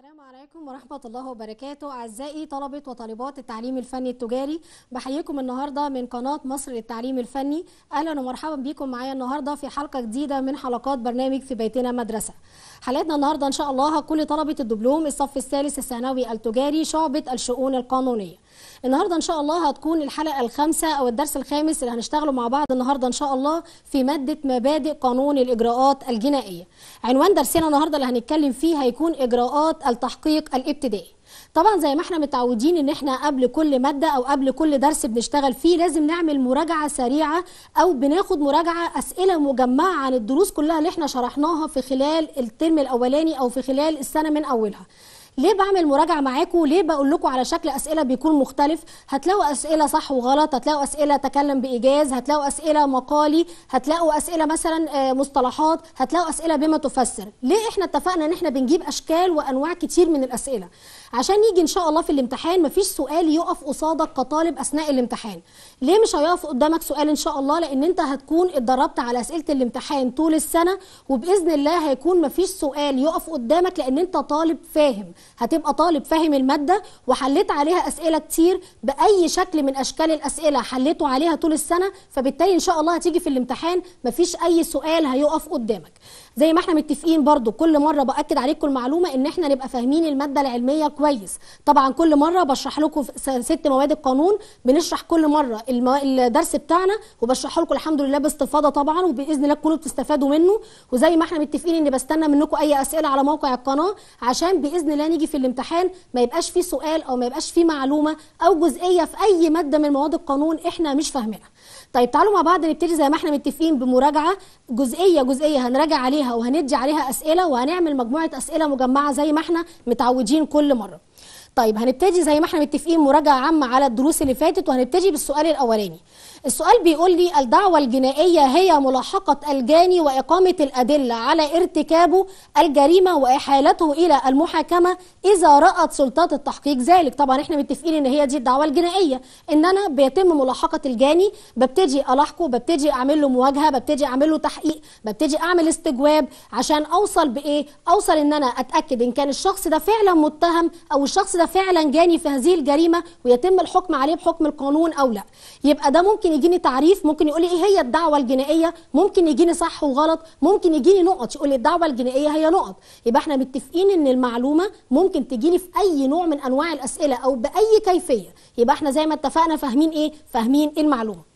السلام عليكم ورحمة الله وبركاته أعزائي طلبة وطالبات التعليم الفني التجاري بحييكم النهاردة من قناة مصر للتعليم الفني أهلا ومرحبا بكم معايا النهاردة في حلقة جديدة من حلقات برنامج في بيتنا مدرسة حلقتنا النهاردة إن شاء الله هتكون لطلبة الدبلوم الصف الثالث الثانوي التجاري شعبة الشؤون القانونية النهارده ان شاء الله هتكون الحلقه الخامسه او الدرس الخامس اللي هنشتغله مع بعض النهارده ان شاء الله في ماده مبادئ قانون الاجراءات الجنائيه عنوان درسنا النهارده اللي هنتكلم فيه هيكون اجراءات التحقيق الابتدائي طبعا زي ما احنا متعودين ان احنا قبل كل ماده او قبل كل درس بنشتغل فيه لازم نعمل مراجعه سريعه او بناخد مراجعه اسئله مجمعه عن الدروس كلها اللي احنا شرحناها في خلال الترم الاولاني او في خلال السنه من اولها ليه بعمل مراجعه معاكم ليه بقول لكم على شكل اسئله بيكون مختلف هتلاقوا اسئله صح وغلط هتلاقوا اسئله تكلم بايجاز هتلاقوا اسئله مقالي هتلاقوا اسئله مثلا آه، مصطلحات هتلاقوا اسئله بما تفسر ليه احنا اتفقنا ان احنا بنجيب اشكال وانواع كتير من الاسئله عشان يجي ان شاء الله في الامتحان مفيش سؤال يقف قصادك كطالب اثناء الامتحان ليه مش هيقف قدامك سؤال ان شاء الله لان انت هتكون اتدربت على اسئله الامتحان طول السنه وباذن الله هيكون مفيش سؤال يقف قدامك لان انت طالب فاهم هتبقى طالب فاهم الماده وحليت عليها اسئله كتير باي شكل من اشكال الاسئله حليته عليها طول السنه فبالتالي ان شاء الله هتيجي في الامتحان مفيش اي سؤال هيقف قدامك زي ما احنا متفقين برضو كل مره باكد عليكم المعلومه ان احنا نبقى فاهمين الماده العلميه كويس طبعا كل مره بشرح لكم ست مواد القانون بنشرح كل مره الدرس بتاعنا وبشرحه لكم الحمد لله باستفاضه طبعا وباذن الله تكونوا بتستفادوا منه وزي ما احنا متفقين ان بستنى منكم اي اسئله على موقع القناه عشان باذن الله نيجي في الامتحان ما يبقاش فيه سؤال او ما يبقاش فيه معلومه او جزئيه في اي ماده من مواد القانون احنا مش فاهمينها طيب تعالوا مع بعض نبتدي زي ما احنا متفقين بمراجعه جزئيه جزئيه هنراجع عليها عليها وهندي عليها اسئله وهنعمل مجموعه اسئله مجمعه زي ما احنا متعودين كل مره طيب هنبتدي زي ما احنا متفقين مراجعه عامه على الدروس اللي فاتت وهنبتدي بالسؤال الاولاني السؤال بيقول لي الدعوة الجنائية هي ملاحقة الجاني وإقامة الأدلة على ارتكابه الجريمة وإحالته إلى المحاكمة إذا رأت سلطات التحقيق ذلك طبعا احنا متفقين إن هي دي الدعوة الجنائية إن أنا بيتم ملاحقة الجاني ببتدي ألاحقه ببتدي أعمل له مواجهة ببتدي أعمل له تحقيق ببتدي أعمل استجواب عشان أوصل بإيه أوصل إن أنا أتأكد إن كان الشخص ده فعلا متهم أو الشخص ده فعلا جاني في هذه الجريمة ويتم الحكم عليه بحكم القانون أو لا يبقى ده ممكن ممكن يجيني تعريف ممكن يقول لي ايه هي الدعوه الجنائيه ممكن يجيني صح وغلط ممكن يجيني نقط يقول لي الدعوه الجنائيه هي نقط يبقى احنا متفقين ان المعلومه ممكن تجيني في اي نوع من انواع الاسئله او باي كيفيه يبقى احنا زي ما اتفقنا فاهمين ايه فاهمين إيه المعلومه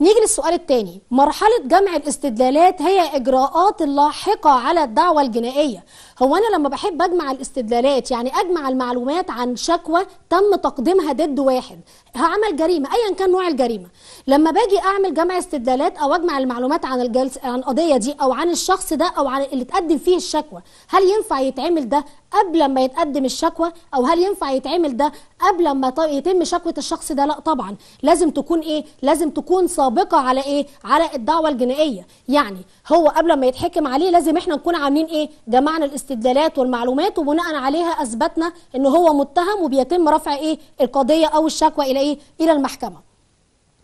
نيجي للسؤال الثاني مرحلة جمع الاستدلالات هي إجراءات اللاحقة على الدعوة الجنائية هو انا لما بحب اجمع الاستدلالات يعني اجمع المعلومات عن شكوى تم تقديمها ضد واحد هعمل جريمه ايا كان نوع الجريمه لما باجي اعمل جمع استدلالات او اجمع المعلومات عن الجلس عن القضيه دي او عن الشخص ده او عن اللي اتقدم فيه الشكوى هل ينفع يتعمل ده قبل ما يتقدم الشكوى او هل ينفع يتعمل ده قبل ما يتم شكوى الشخص ده لا طبعا لازم تكون ايه لازم تكون سابقه على ايه على الدعوه الجنائيه يعني هو قبل ما يتحكم عليه لازم احنا نكون عاملين ايه جمعنا الاستدلالات والمعلومات وبناء عليها اثبتنا ان هو متهم وبيتم رفع ايه القضيه او الشكوى الى ايه الى المحكمه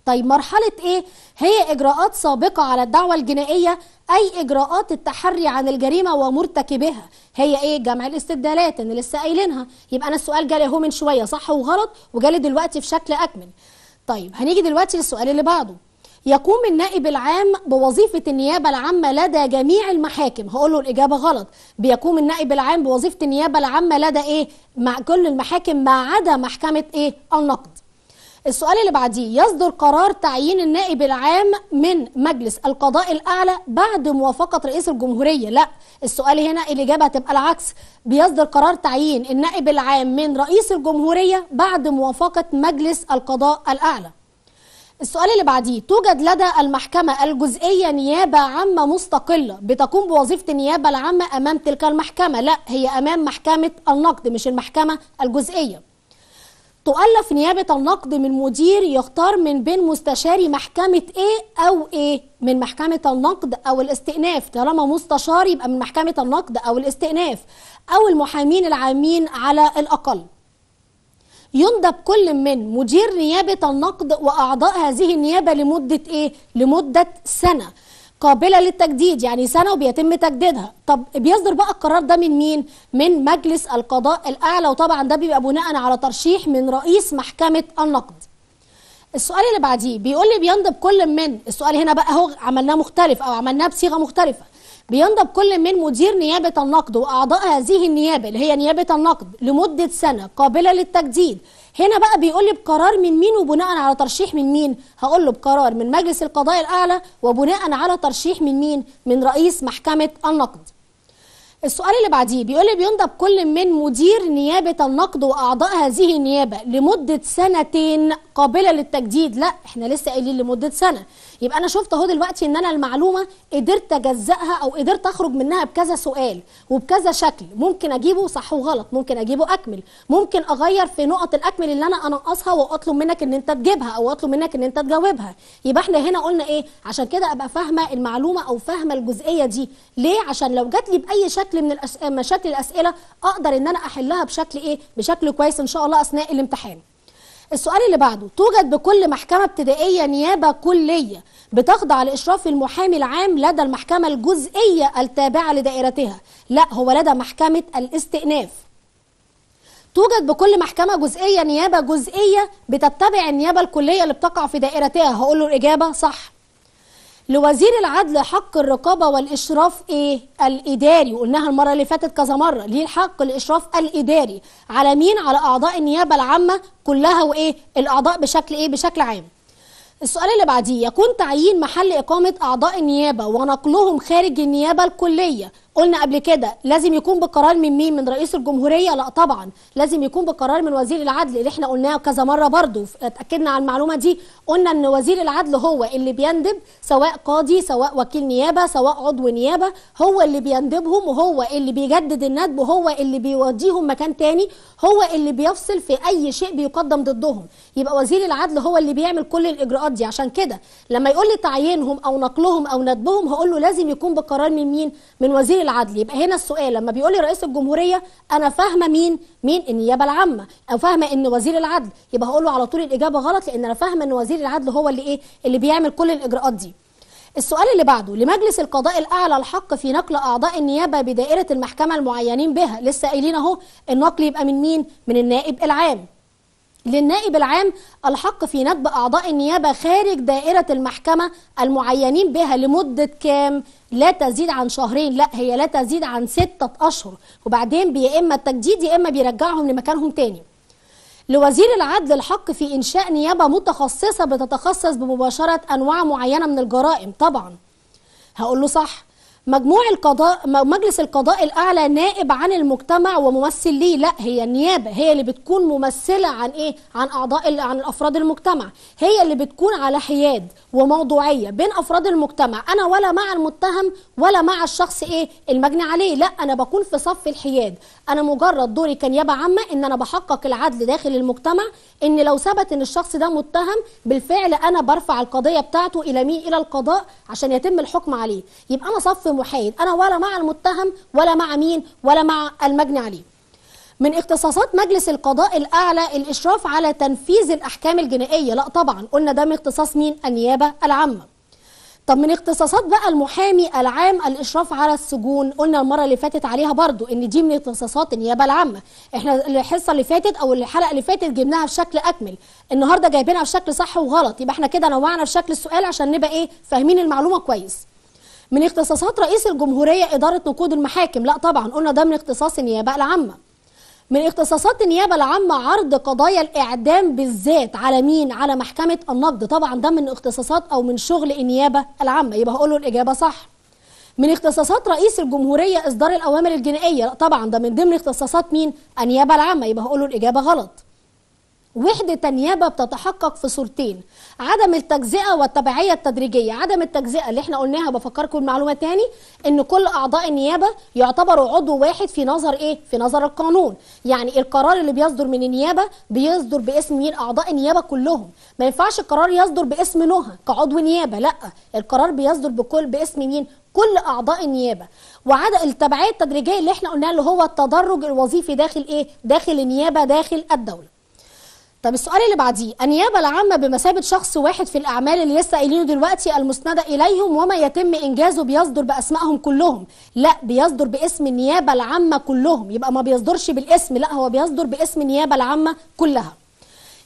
طيب مرحلة إيه؟ هي إجراءات سابقة على الدعوة الجنائية أي إجراءات التحري عن الجريمة ومرتكبها هي إيه؟ جمع الاستدلالات اللي لسه قايلينها يبقى أنا السؤال جالي أهو من شوية صح وغلط وجالي دلوقتي في شكل أكمل طيب هنيجي دلوقتي للسؤال اللي بعده يقوم النائب العام بوظيفة النيابة العامة لدى جميع المحاكم هقول له الإجابة غلط بيقوم النائب العام بوظيفة النيابة العامة لدى إيه مع كل المحاكم ما عدا محكمة إيه النقد السؤال اللي بعديه يصدر قرار تعيين النائب العام من مجلس القضاء الأعلى بعد موافقة رئيس الجمهورية لا السؤال هنا الإجابة هتبقى العكس بيصدر قرار تعيين النائب العام من رئيس الجمهورية بعد موافقة مجلس القضاء الأعلى السؤال اللي بعديه توجد لدى المحكمة الجزئية نيابة عامة مستقلة بتقوم بوظيفة النيابة العامة أمام تلك المحكمة لا هي أمام محكمة النقد مش المحكمة الجزئية تؤلف نيابة النقد من مدير يختار من بين مستشاري محكمة ايه او ايه من محكمة النقد او الاستئناف طالما مستشار يبقى من محكمة النقد او الاستئناف او المحامين العامين على الاقل يندب كل من مدير نيابة النقد وأعضاء هذه النيابة لمدة إيه؟ لمدة سنة قابلة للتجديد يعني سنة وبيتم تجديدها طب بيصدر بقى القرار ده من مين؟ من مجلس القضاء الأعلى وطبعا ده بيبقى بناء على ترشيح من رئيس محكمة النقد السؤال اللي بعديه بيقول لي بيندب كل من السؤال هنا بقى هو عملناه مختلف أو عملناه بصيغة مختلفة بينضب كل من مدير نيابة النقد وأعضاء هذه النيابة اللي هي نيابة النقد لمدة سنة قابلة للتجديد هنا بقى بيقول لي بقرار من مين وبناء على ترشيح من مين هقول له بقرار من مجلس القضاء الأعلى وبناء على ترشيح من مين من رئيس محكمة النقد السؤال اللي بعديه بيقول لي بينضب كل من مدير نيابة النقد وأعضاء هذه النيابة لمدة سنتين قابلة للتجديد لا احنا لسه قايلين لمدة سنة يبقى انا شفت اهو دلوقتي ان انا المعلومه قدرت اجزأها او قدرت اخرج منها بكذا سؤال وبكذا شكل ممكن اجيبه صح وغلط ممكن اجيبه اكمل ممكن اغير في نقط الاكمل اللي انا انقصها واطلب منك ان انت تجيبها او اطلب منك ان انت تجاوبها يبقى احنا هنا قلنا ايه عشان كده ابقى فاهمه المعلومه او فاهمه الجزئيه دي ليه عشان لو جات لي باي شكل من الأس... مشاكل الاسئله اقدر ان انا احلها بشكل ايه بشكل كويس ان شاء الله اثناء الامتحان السؤال اللي بعده توجد بكل محكمة ابتدائية نيابة كلية بتخضع لإشراف المحامي العام لدى المحكمة الجزئية التابعة لدائرتها لا هو لدى محكمة الاستئناف توجد بكل محكمة جزئية نيابة جزئية بتتبع النيابة الكلية اللي بتقع في دائرتها هقول له الإجابة صح لوزير العدل حق الرقابة والإشراف إيه؟ الإداري وقلناها المرة اللي فاتت كذا مرة ليه الحق الإشراف الإداري على مين؟ على أعضاء النيابة العامة كلها وإيه؟ الأعضاء بشكل إيه؟ بشكل عام السؤال اللي بعديه يكون تعيين محل إقامة أعضاء النيابة ونقلهم خارج النيابة الكلية قلنا قبل كده لازم يكون بقرار من مين من رئيس الجمهورية لا طبعا لازم يكون بقرار من وزير العدل اللي احنا قلناه كذا مرة برضو اتأكدنا على المعلومة دي قلنا ان وزير العدل هو اللي بيندب سواء قاضي سواء وكيل نيابة سواء عضو نيابة هو اللي بيندبهم وهو اللي بيجدد الندب وهو اللي بيوديهم مكان تاني هو اللي بيفصل في اي شيء بيقدم ضدهم يبقى وزير العدل هو اللي بيعمل كل الاجراءات دي عشان كده لما يقول لي تعيينهم او نقلهم او ندبهم هقول له لازم يكون بقرار من مين من وزير العدل يبقى هنا السؤال لما بيقول لي رئيس الجمهوريه انا فاهمه مين مين النيابه العامه او فاهمه ان وزير العدل يبقى هقول له على طول الاجابه غلط لان انا فاهمه ان وزير العدل هو اللي ايه اللي بيعمل كل الاجراءات دي السؤال اللي بعده لمجلس القضاء الأعلى الحق في نقل أعضاء النيابة بدائرة المحكمة المعينين بها لسه قايلين أهو النقل يبقى من مين؟ من النائب العام للنائب العام الحق في ندب أعضاء النيابة خارج دائرة المحكمة المعينين بها لمدة كام؟ لا تزيد عن شهرين لا هي لا تزيد عن ستة أشهر وبعدين يا إما التجديد يا إما بيرجعهم لمكانهم تاني لوزير العدل الحق في إنشاء نيابة متخصصة بتتخصص بمباشرة أنواع معينة من الجرائم طبعا هقول له صح مجموع القضاء مجلس القضاء الاعلى نائب عن المجتمع وممثل ليه لا هي النيابه هي اللي بتكون ممثله عن ايه عن اعضاء عن افراد المجتمع هي اللي بتكون على حياد وموضوعيه بين افراد المجتمع انا ولا مع المتهم ولا مع الشخص ايه المجني عليه لا انا بكون في صف الحياد انا مجرد دوري كنيابه عامه ان انا بحقق العدل داخل المجتمع ان لو ثبت ان الشخص ده متهم بالفعل انا برفع القضيه بتاعته الى مين الى القضاء عشان يتم الحكم عليه يبقى انا صف محايد أنا ولا مع المتهم ولا مع مين ولا مع المجني عليه من اختصاصات مجلس القضاء الأعلى الإشراف على تنفيذ الأحكام الجنائية لا طبعا قلنا ده من اختصاص مين النيابة العامة طب من اختصاصات بقى المحامي العام الاشراف على السجون قلنا المره اللي فاتت عليها برضو ان دي من اختصاصات النيابه العامه احنا الحصه اللي فاتت او الحلقه اللي فاتت جبناها بشكل اكمل النهارده جايبينها بشكل صح وغلط يبقى احنا كده نوعنا في شكل السؤال عشان نبقى ايه فاهمين المعلومه كويس من اختصاصات رئيس الجمهورية إدارة نقود المحاكم لا طبعا قلنا ده من اختصاص النيابة العامة من اختصاصات النيابة العامة عرض قضايا الإعدام بالذات على مين؟ على محكمة النقد طبعا ده من اختصاصات أو من شغل النيابة العامة يبقى هقول له الإجابة صح من اختصاصات رئيس الجمهورية إصدار الأوامر الجنائية لا طبعا ده من ضمن اختصاصات مين؟ النيابة العامة يبقى هقول له الإجابة غلط وحدة النيابة بتتحقق في صورتين عدم التجزئة والتبعية التدريجية عدم التجزئة اللي احنا قلناها بفكركم المعلومة تاني ان كل أعضاء النيابة يعتبروا عضو واحد في نظر ايه؟ في نظر القانون يعني القرار اللي بيصدر من النيابة بيصدر باسم مين؟ أعضاء النيابة كلهم ما ينفعش القرار يصدر باسم نهى كعضو نيابة لا القرار بيصدر بكل باسم مين؟ كل اعضاء النيابه وعدم التبعيه التدريجيه اللي احنا قلناها اللي هو التدرج الوظيفي داخل ايه داخل النيابه داخل الدوله طب السؤال اللي بعديه النيابه العامه بمثابه شخص واحد في الاعمال اللي لسه قايلينه دلوقتي المسنده اليهم وما يتم انجازه بيصدر باسمائهم كلهم لا بيصدر باسم النيابه العامه كلهم يبقى ما بيصدرش بالاسم لا هو بيصدر باسم النيابه العامه كلها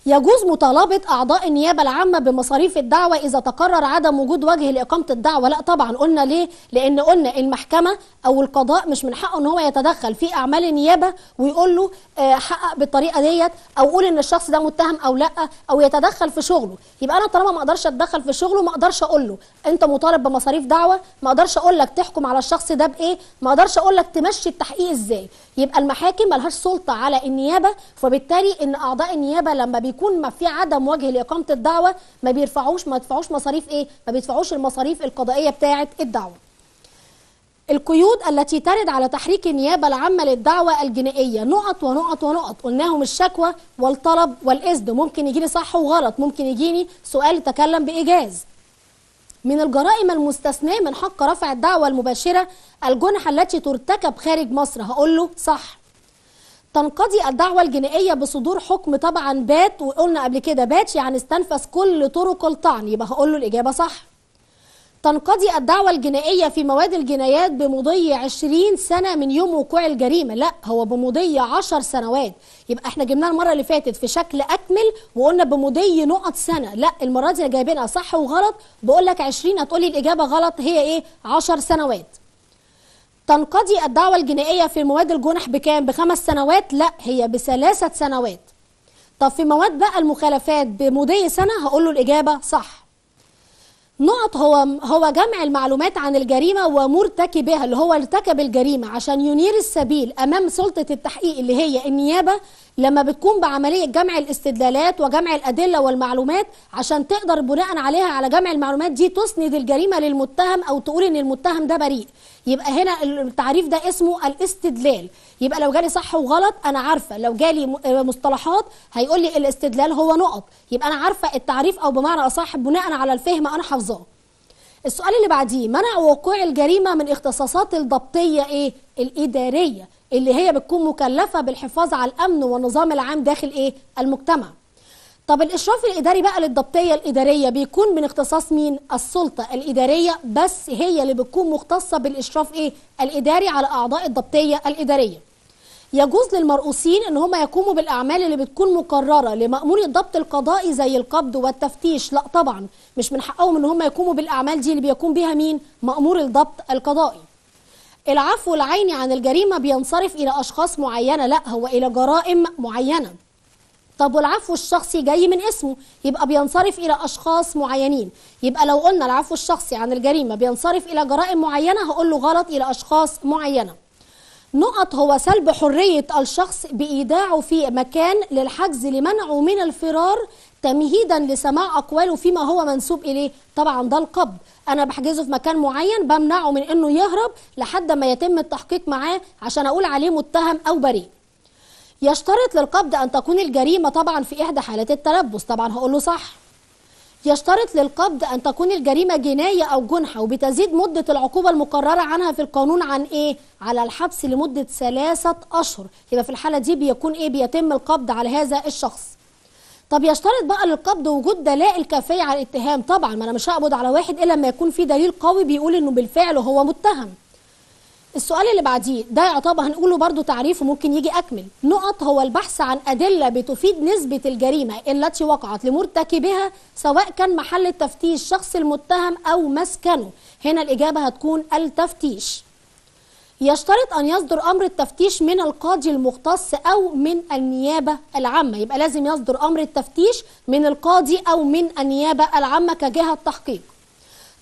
يجوز مطالبة أعضاء النيابة العامة بمصاريف الدعوة إذا تقرر عدم وجود وجه لإقامة الدعوة لا طبعا قلنا ليه لأن قلنا المحكمة أو القضاء مش من حقه أن هو يتدخل في أعمال النيابة ويقول له آه، حقق بالطريقة ديت أو قول إن الشخص ده متهم أو لا أو يتدخل في شغله يبقى أنا طالما ما أقدرش أتدخل في شغله ما أقدرش أقول له أنت مطالب بمصاريف دعوة ما أقدرش أقول لك تحكم على الشخص ده بإيه ما أقدرش أقول لك تمشي التحقيق إزاي يبقى المحاكم ملهاش سلطه على النيابه فبالتالي ان اعضاء النيابه لما بيكون ما في عدم وجه لاقامه الدعوه ما بيرفعوش ما يدفعوش مصاريف ايه ما بيدفعوش المصاريف القضائيه بتاعه الدعوه القيود التي ترد على تحريك النيابة العامة للدعوة الجنائية نقط ونقط ونقط قلناهم الشكوى والطلب والإذن ممكن يجيني صح وغلط ممكن يجيني سؤال تكلم بإيجاز من الجرائم المستثناة من حق رفع الدعوة المباشرة الجنح التي ترتكب خارج مصر هقول له صح تنقضي الدعوة الجنائية بصدور حكم طبعا بات وقلنا قبل كده بات يعني استنفذ كل طرق الطعن يبقى هقول له الإجابة صح تنقضي الدعوة الجنائية في مواد الجنايات بمضي 20 سنة من يوم وقوع الجريمة لا هو بمضي 10 سنوات يبقى احنا جبناها المرة اللي فاتت في شكل أكمل وقلنا بمضي نقط سنة لا المرة دي جايبينها صح وغلط بقول لك 20 هتقولي الإجابة غلط هي إيه 10 سنوات تنقضي الدعوة الجنائية في مواد الجنح بكام بخمس سنوات لا هي بثلاثة سنوات طب في مواد بقى المخالفات بمضي سنة هقول له الإجابة صح نقط هو هو جمع المعلومات عن الجريمه ومرتكبها اللي هو ارتكب الجريمه عشان ينير السبيل امام سلطه التحقيق اللي هي النيابه لما بتكون بعملية جمع الاستدلالات وجمع الأدلة والمعلومات عشان تقدر بناء عليها على جمع المعلومات دي تسند الجريمة للمتهم أو تقول إن المتهم ده بريء يبقى هنا التعريف ده اسمه الاستدلال يبقى لو جالي صح وغلط أنا عارفة لو جالي آه، مصطلحات هيقول لي الاستدلال هو نقط يبقى أنا عارفة التعريف أو بمعنى أصح بناء على الفهم أنا حافظاه السؤال اللي بعديه منع وقوع الجريمة من اختصاصات الضبطية إيه؟ الإدارية اللي هي بتكون مكلفة بالحفاظ على الأمن والنظام العام داخل إيه؟ المجتمع طب الإشراف الإداري بقى للضبطية الإدارية بيكون من اختصاص مين؟ السلطة الإدارية بس هي اللي بتكون مختصة بالإشراف إيه؟ الإداري على أعضاء الضبطية الإدارية يجوز للمرؤوسين ان هم يقوموا بالاعمال اللي بتكون مقرره لمامور الضبط القضائي زي القبض والتفتيش لا طبعا مش من حقهم ان هم يقوموا بالاعمال دي اللي بيقوم بها مين مامور الضبط القضائي العفو العيني عن الجريمة بينصرف إلى أشخاص معينة لا هو إلى جرائم معينة طب والعفو الشخصي جاي من اسمه يبقى بينصرف إلى أشخاص معينين يبقى لو قلنا العفو الشخصي عن الجريمة بينصرف إلى جرائم معينة هقول له غلط إلى أشخاص معينة نقط هو سلب حرية الشخص بإيداعه في مكان للحجز لمنعه من الفرار تمهيدا لسماع أقواله فيما هو منسوب إليه طبعا ده القبض أنا بحجزه في مكان معين بمنعه من أنه يهرب لحد ما يتم التحقيق معاه عشان أقول عليه متهم أو بريء يشترط للقبض أن تكون الجريمة طبعا في إحدى حالات التلبس طبعا هقول له صح يشترط للقبض أن تكون الجريمة جناية أو جنحة وبتزيد مدة العقوبة المقررة عنها في القانون عن إيه؟ على الحبس لمدة ثلاثة أشهر يبقى في الحالة دي بيكون إيه؟ بيتم القبض على هذا الشخص طب يشترط بقى للقبض وجود دلائل كافيه على الاتهام طبعا ما انا مش هقبض على واحد الا لما يكون في دليل قوي بيقول انه بالفعل هو متهم السؤال اللي بعديه ده يعتبر هنقوله برضو تعريف وممكن يجي اكمل نقط هو البحث عن ادله بتفيد نسبه الجريمه التي وقعت لمرتكبها سواء كان محل التفتيش شخص المتهم او مسكنه هنا الاجابه هتكون التفتيش يشترط أن يصدر أمر التفتيش من القاضي المختص أو من النيابة العامة يبقى لازم يصدر أمر التفتيش من القاضي أو من النيابة العامة كجهة تحقيق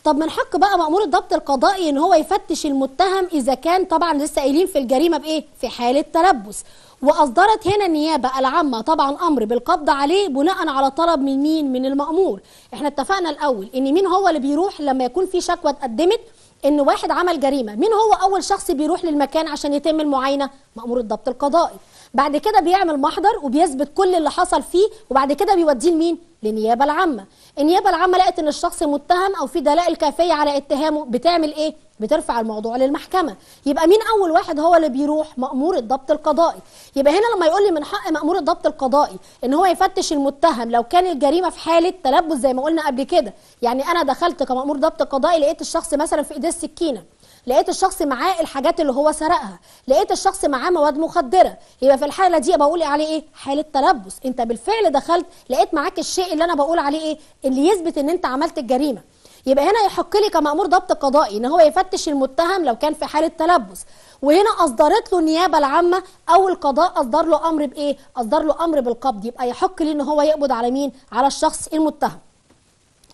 طب من حق بقى مأمور الضبط القضائي ان هو يفتش المتهم اذا كان طبعا لسه قايلين في الجريمه بايه؟ في حاله تلبس واصدرت هنا النيابه العامه طبعا امر بالقبض عليه بناء على طلب من مين؟ من المأمور. احنا اتفقنا الاول ان مين هو اللي بيروح لما يكون في شكوى اتقدمت ان واحد عمل جريمه مين هو اول شخص بيروح للمكان عشان يتم المعاينه مامور الضبط القضائي بعد كده بيعمل محضر وبيثبت كل اللي حصل فيه وبعد كده بيوديه لمين للنيابه العامه النيابه العامه لقت ان الشخص متهم او في دلائل كافيه على اتهامه بتعمل ايه بترفع الموضوع للمحكمه يبقى مين اول واحد هو اللي بيروح مامور الضبط القضائي يبقى هنا لما يقول لي من حق مامور الضبط القضائي ان هو يفتش المتهم لو كان الجريمه في حاله تلبس زي ما قلنا قبل كده يعني انا دخلت كمامور ضبط قضائي لقيت الشخص مثلا في ايديه السكينه لقيت الشخص معاه الحاجات اللي هو سرقها لقيت الشخص معاه مواد مخدره يبقى في الحاله دي بقول عليه ايه حاله تلبس انت بالفعل دخلت لقيت معاك الشيء اللي انا بقول عليه ايه اللي يثبت ان انت عملت الجريمه يبقى هنا يحق لي كمأمور ضبط قضائي ان هو يفتش المتهم لو كان في حاله تلبس وهنا اصدرت له النيابه العامه او القضاء اصدر له امر بايه اصدر له امر بالقبض يبقى يحق لي ان هو يقبض على مين على الشخص المتهم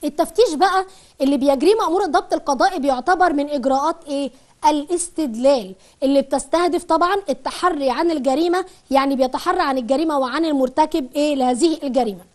التفتيش بقى اللي بيجريه مأمور الضبط القضائي بيعتبر من إجراءات إيه؟ الاستدلال اللي بتستهدف طبعا التحري عن الجريمة يعني بيتحرى عن الجريمة وعن المرتكب إيه لهذه الجريمة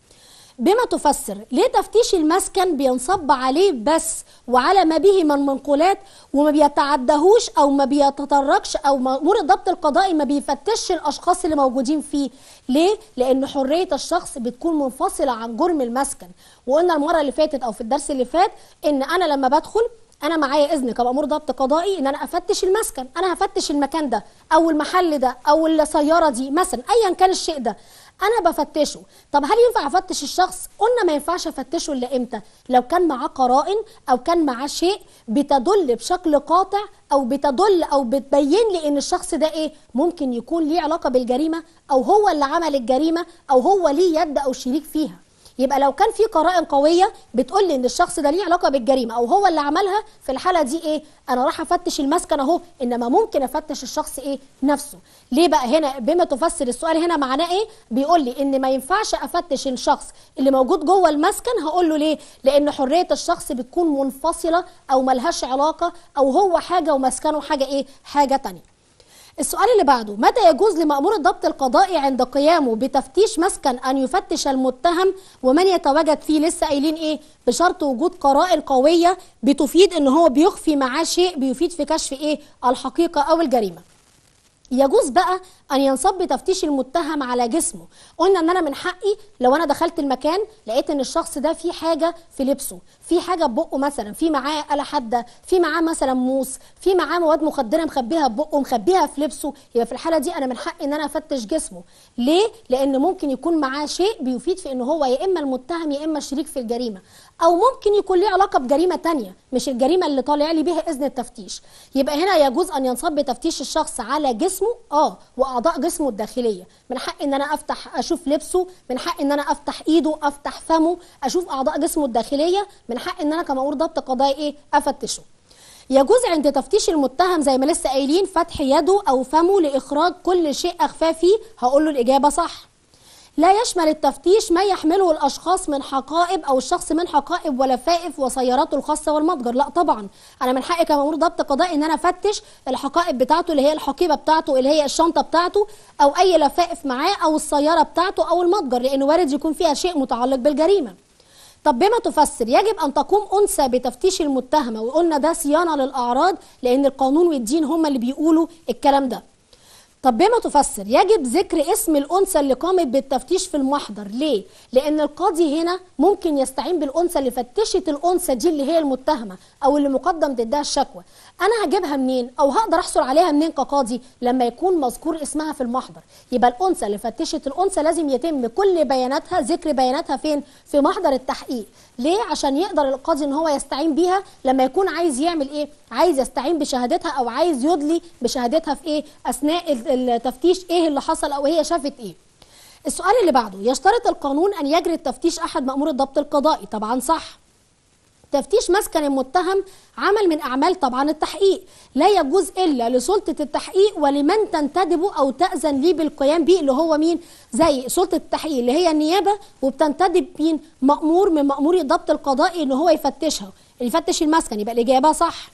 بما تفسر ليه تفتيش المسكن بينصب عليه بس وعلى ما به من منقولات وما بيتعدهوش او ما بيتطرقش او مامور الضبط القضائي ما بيفتش الاشخاص اللي موجودين فيه ليه لان حريه الشخص بتكون منفصله عن جرم المسكن وقلنا المره اللي فاتت او في الدرس اللي فات ان انا لما بدخل انا معايا اذن كمامور ضبط قضائي ان انا افتش المسكن انا هفتش المكان ده او المحل ده او السياره دي مثلا ايا كان الشيء ده انا بفتشه طب هل ينفع افتش الشخص قلنا ما ينفعش افتشه الا امتى لو كان معاه قرائن او كان معاه شيء بتدل بشكل قاطع او بتدل او بتبين لي ان الشخص ده ايه ممكن يكون ليه علاقه بالجريمه او هو اللي عمل الجريمه او هو ليه يد او شريك فيها يبقى لو كان في قرائن قويه بتقول لي ان الشخص ده ليه علاقه بالجريمه او هو اللي عملها في الحاله دي ايه انا راح افتش المسكن اهو انما ممكن افتش الشخص ايه نفسه ليه بقى هنا بما تفسر السؤال هنا معناه ايه بيقول لي ان ما ينفعش افتش الشخص اللي موجود جوه المسكن هقول له ليه لان حريه الشخص بتكون منفصله او ملهاش علاقه او هو حاجه ومسكنه حاجه ايه حاجه تانية السؤال اللي بعده متى يجوز لمأمور الضبط القضائي عند قيامه بتفتيش مسكن أن يفتش المتهم ومن يتواجد فيه لسه قايلين إيه بشرط وجود قرائن قوية بتفيد إن هو بيخفي معاه شيء بيفيد في كشف إيه الحقيقة أو الجريمة يجوز بقى ان ينصب تفتيش المتهم على جسمه قلنا ان انا من حقي لو انا دخلت المكان لقيت ان الشخص ده في حاجه في لبسه في حاجه في بقه مثلا في معاه آلة حاده في معاه مثلا موس في معاه مواد مخدره مخبيها في بقه مخبيها في لبسه يبقى في الحاله دي انا من حقي ان انا افتش جسمه ليه لان ممكن يكون معاه شيء بيفيد في ان هو يا اما المتهم يا اما الشريك في الجريمه او ممكن يكون ليه علاقه بجريمه تانية مش الجريمه اللي طالع لي بيها اذن التفتيش يبقى هنا يجوز ان ينصب تفتيش الشخص على جسمه اه واعضاء جسمه الداخليه من حق ان انا افتح اشوف لبسه من حق ان انا افتح ايده افتح فمه اشوف اعضاء جسمه الداخليه من حق ان انا كمأمور ضبط قضائي ايه افتشه يجوز عند تفتيش المتهم زي ما لسه قايلين فتح يده او فمه لاخراج كل شيء اخفاه فيه هقول له الاجابه صح لا يشمل التفتيش ما يحمله الأشخاص من حقائب أو الشخص من حقائب ولفائف وسياراته الخاصة والمتجر لا طبعا أنا من حقي كمأمور ضبط قضاء إن أنا أفتش الحقائب بتاعته اللي هي الحقيبة بتاعته اللي هي الشنطة بتاعته أو أي لفائف معاه أو السيارة بتاعته أو المتجر لأن وارد يكون فيها شيء متعلق بالجريمة طب بما تفسر يجب أن تقوم أنثى بتفتيش المتهمة وقلنا ده صيانة للأعراض لأن القانون والدين هما اللي بيقولوا الكلام ده طب بما تفسر يجب ذكر اسم الأنثى اللي قامت بالتفتيش في المحضر ليه؟ لأن القاضي هنا ممكن يستعين بالأنثى اللي فتشت الأنثى دي اللي هي المتهمة أو اللي مقدم ضدها الشكوى أنا هجيبها منين؟ أو هقدر أحصل عليها منين كقاضي لما يكون مذكور اسمها في المحضر يبقى الأنثى اللي فتشت الأنثى لازم يتم كل بياناتها ذكر بياناتها فين؟ في محضر التحقيق ليه؟ عشان يقدر القاضي إن هو يستعين بيها لما يكون عايز يعمل إيه؟ عايز يستعين بشهادتها أو عايز يدلي بشهادتها في إيه؟ أثناء التفتيش ايه اللي حصل او هي شافت ايه السؤال اللي بعده يشترط القانون ان يجري التفتيش احد مامور الضبط القضائي طبعا صح تفتيش مسكن المتهم عمل من اعمال طبعا التحقيق لا يجوز الا لسلطه التحقيق ولمن تنتدبه او تاذن ليه بالقيام به اللي هو مين زي سلطه التحقيق اللي هي النيابه وبتنتدب مين مامور من ماموري الضبط القضائي ان هو يفتشها يفتش المسكن يبقى الاجابه صح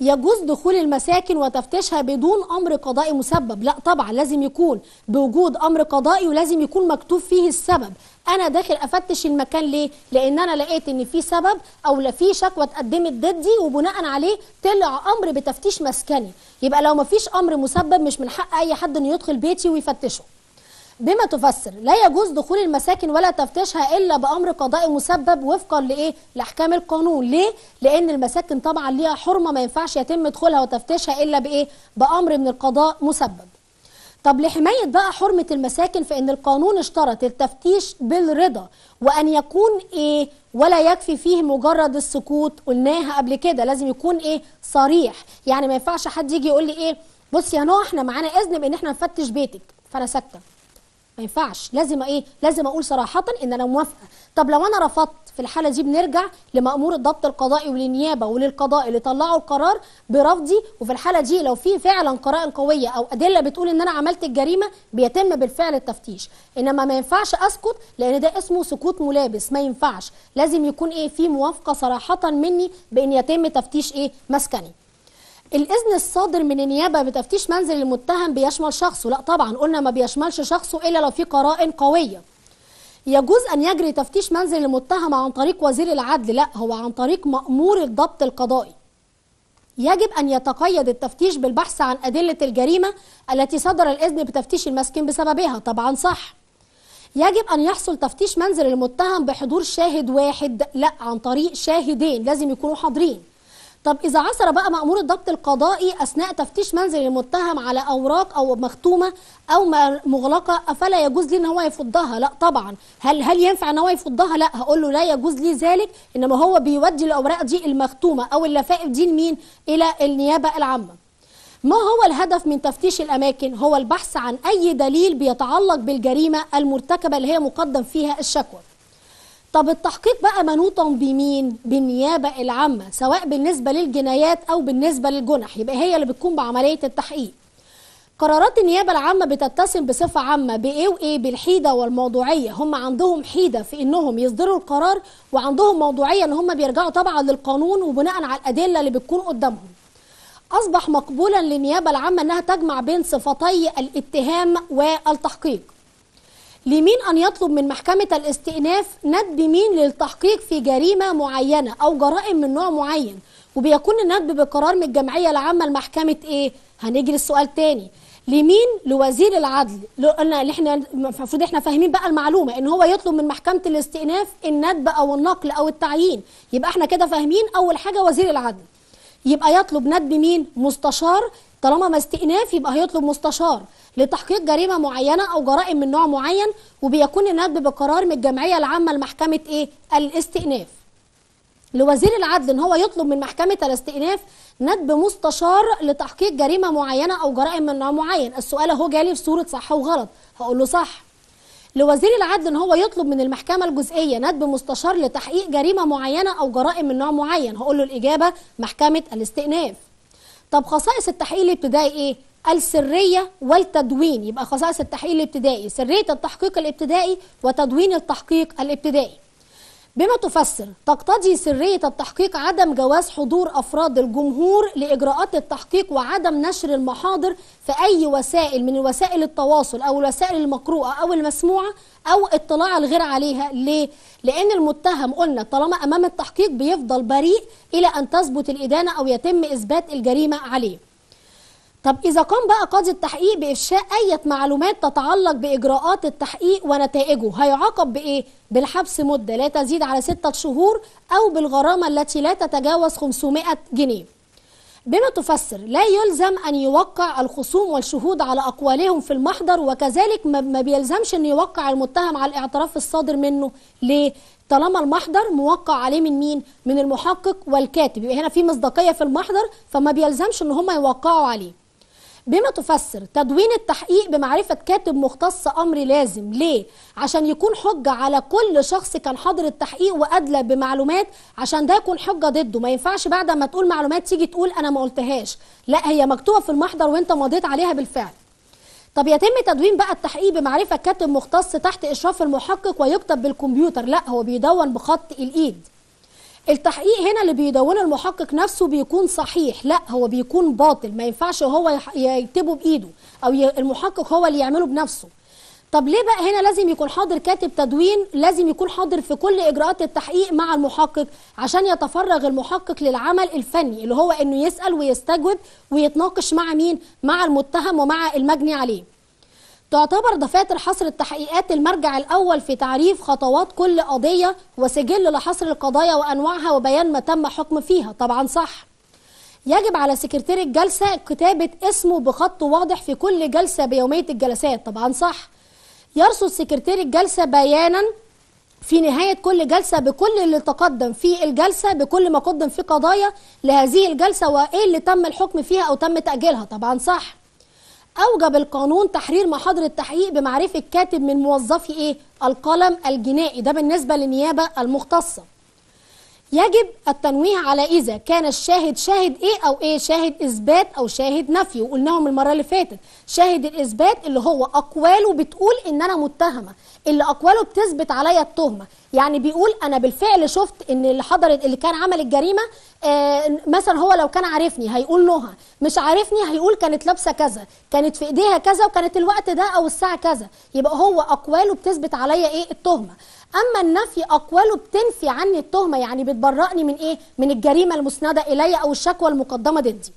يجوز دخول المساكن وتفتيشها بدون امر قضائي مسبب لا طبعا لازم يكون بوجود امر قضائي ولازم يكون مكتوب فيه السبب انا داخل افتش المكان ليه لان انا لقيت ان في سبب او لا في شكوى اتقدمت ضدي وبناء عليه طلع امر بتفتيش مسكني يبقى لو مفيش امر مسبب مش من حق اي حد انه يدخل بيتي ويفتشه بما تفسر لا يجوز دخول المساكن ولا تفتيشها إلا بأمر قضائي مسبب وفقا لإيه؟ لأحكام القانون ليه؟ لأن المساكن طبعا ليها حرمة ما ينفعش يتم دخولها وتفتيشها إلا بإيه؟ بأمر من القضاء مسبب طب لحماية بقى حرمة المساكن فإن القانون اشترط التفتيش بالرضا وأن يكون إيه ولا يكفي فيه مجرد السكوت قلناها قبل كده لازم يكون إيه صريح يعني ما ينفعش حد يجي يقول لي إيه بص يا نوح احنا معانا إذن بإن احنا نفتش بيتك فأنا ساكتة ما ينفعش لازم ايه لازم اقول صراحه ان انا موافقه طب لو انا رفضت في الحاله دي بنرجع لمامور الضبط القضائي وللنيابه وللقضاء اللي طلعوا القرار برفضي وفي الحاله دي لو في فعلا قرائن قويه او ادله بتقول ان انا عملت الجريمه بيتم بالفعل التفتيش انما ما ينفعش اسكت لان ده اسمه سكوت ملابس ما ينفعش لازم يكون ايه في موافقه صراحه مني بان يتم تفتيش ايه مسكني الاذن الصادر من النيابه بتفتيش منزل المتهم بيشمل شخصه لا طبعا قلنا ما بيشملش شخصه الا لو في قرائن قويه يجوز ان يجري تفتيش منزل المتهم عن طريق وزير العدل لا هو عن طريق مامور الضبط القضائي يجب ان يتقيد التفتيش بالبحث عن ادله الجريمه التي صدر الاذن بتفتيش المسكين بسببها طبعا صح يجب ان يحصل تفتيش منزل المتهم بحضور شاهد واحد لا عن طريق شاهدين لازم يكونوا حاضرين طب إذا عثر بقى مأمور الضبط القضائي أثناء تفتيش منزل المتهم على أوراق أو مختومة أو مغلقة أفلا يجوز لي إن هو يفضها؟ لا طبعا، هل هل ينفع إن هو يفضها؟ لا، هقول له لا يجوز لي ذلك، إنما هو بيودي الأوراق دي المختومة أو اللفائف دي لمين؟ إلى النيابة العامة. ما هو الهدف من تفتيش الأماكن؟ هو البحث عن أي دليل بيتعلق بالجريمة المرتكبة اللي هي مقدم فيها الشكوى طب التحقيق بقى منوطا بمين؟ بالنيابة العامة سواء بالنسبة للجنايات أو بالنسبة للجنح يبقى هي اللي بتقوم بعملية التحقيق قرارات النيابة العامة بتتسم بصفة عامة بإيه وإيه بالحيدة والموضوعية هم عندهم حيدة في إنهم يصدروا القرار وعندهم موضوعية إن هم بيرجعوا طبعا للقانون وبناء على الأدلة اللي بتكون قدامهم أصبح مقبولا للنيابة العامة إنها تجمع بين صفتي الاتهام والتحقيق لمين أن يطلب من محكمة الاستئناف ندب مين للتحقيق في جريمة معينة أو جرائم من نوع معين وبيكون الندب بقرار من الجمعية العامة لمحكمة إيه؟ هنيجي للسؤال تاني لمين لوزير العدل اللي احنا المفروض احنا فاهمين بقى المعلومه ان هو يطلب من محكمه الاستئناف الندب او النقل او التعيين يبقى احنا كده فاهمين اول حاجه وزير العدل يبقى يطلب ندب مين مستشار طالما ما استئناف يبقى هيطلب مستشار لتحقيق جريمه معينه او جرائم من نوع معين وبيكون الندب بقرار من الجمعيه العامه لمحكمه ايه الاستئناف لوزير العدل ان هو يطلب من محكمه الاستئناف ندب مستشار لتحقيق جريمه معينه او جرائم من نوع معين السؤال اهو جالي في صوره صح وغلط هقول له صح لوزير العدل ان هو يطلب من المحكمه الجزئيه ندب مستشار لتحقيق جريمه معينه او جرائم من نوع معين هقول له الاجابه محكمه الاستئناف طب خصائص التحقيق الابتدائي ايه السرية والتدوين يبقى خصائص التحقيق الابتدائي سرية التحقيق الابتدائي وتدوين التحقيق الابتدائي بما تفسر تقتضي سرية التحقيق عدم جواز حضور أفراد الجمهور لإجراءات التحقيق وعدم نشر المحاضر في أي وسائل من وسائل التواصل أو الوسائل المقروءة أو المسموعة أو اطلاع الغير عليها ليه؟ لأن المتهم قلنا طالما أمام التحقيق بيفضل بريء إلى أن تثبت الإدانة أو يتم إثبات الجريمة عليه طب إذا قام بقى قاضي التحقيق بإفشاء أي معلومات تتعلق بإجراءات التحقيق ونتائجه هيعاقب بإيه؟ بالحبس مدة لا تزيد على ستة شهور أو بالغرامة التي لا تتجاوز 500 جنيه بما تفسر لا يلزم أن يوقع الخصوم والشهود على أقوالهم في المحضر وكذلك ما بيلزمش أن يوقع المتهم على الاعتراف الصادر منه ليه؟ طالما المحضر موقع عليه من مين؟ من المحقق والكاتب يبقى هنا في مصداقية في المحضر فما بيلزمش أن هم يوقعوا عليه بما تفسر تدوين التحقيق بمعرفة كاتب مختص أمر لازم ليه؟ عشان يكون حجة على كل شخص كان حاضر التحقيق وأدلى بمعلومات عشان ده يكون حجة ضده ما ينفعش بعد ما تقول معلومات تيجي تقول أنا ما قلتهاش لا هي مكتوبة في المحضر وانت مضيت عليها بالفعل طب يتم تدوين بقى التحقيق بمعرفة كاتب مختص تحت إشراف المحقق ويكتب بالكمبيوتر لا هو بيدون بخط الإيد التحقيق هنا اللي بيدونه المحقق نفسه بيكون صحيح لا هو بيكون باطل ما ينفعش هو يكتبه بايده او المحقق هو اللي يعمله بنفسه طب ليه بقى هنا لازم يكون حاضر كاتب تدوين لازم يكون حاضر في كل اجراءات التحقيق مع المحقق عشان يتفرغ المحقق للعمل الفني اللي هو انه يسال ويستجوب ويتناقش مع مين مع المتهم ومع المجني عليه تعتبر دفاتر حصر التحقيقات المرجع الأول في تعريف خطوات كل قضية وسجل لحصر القضايا وأنواعها وبيان ما تم حكم فيها طبعا صح يجب على سكرتير الجلسة كتابة اسمه بخط واضح في كل جلسة بيومية الجلسات طبعا صح يرصد سكرتير الجلسة بيانا في نهاية كل جلسة بكل اللي تقدم في الجلسة بكل ما قدم في قضايا لهذه الجلسة وإيه اللي تم الحكم فيها أو تم تأجيلها طبعا صح أوجب القانون تحرير محاضر التحقيق بمعرفة كاتب من موظفي إيه؟ القلم الجنائي ده بالنسبة للنيابة المختصة يجب التنويه على إذا كان الشاهد شاهد إيه أو إيه شاهد إثبات أو شاهد نفي وقلناهم المرة اللي فاتت شاهد الإثبات اللي هو أقواله بتقول إن أنا متهمة اللي أقواله بتثبت عليا التهمة يعني بيقول أنا بالفعل شفت إن اللي حضرت اللي كان عمل الجريمة آه مثلا هو لو كان عارفني هيقول نهى مش عارفني هيقول كانت لابسة كذا كانت في إيديها كذا وكانت الوقت ده أو الساعة كذا يبقى هو أقواله بتثبت عليا إيه التهمة اما النفي اقواله بتنفي عني التهمه يعني بتبرئني من ايه من الجريمه المسنده الي او الشكوى المقدمه ضدي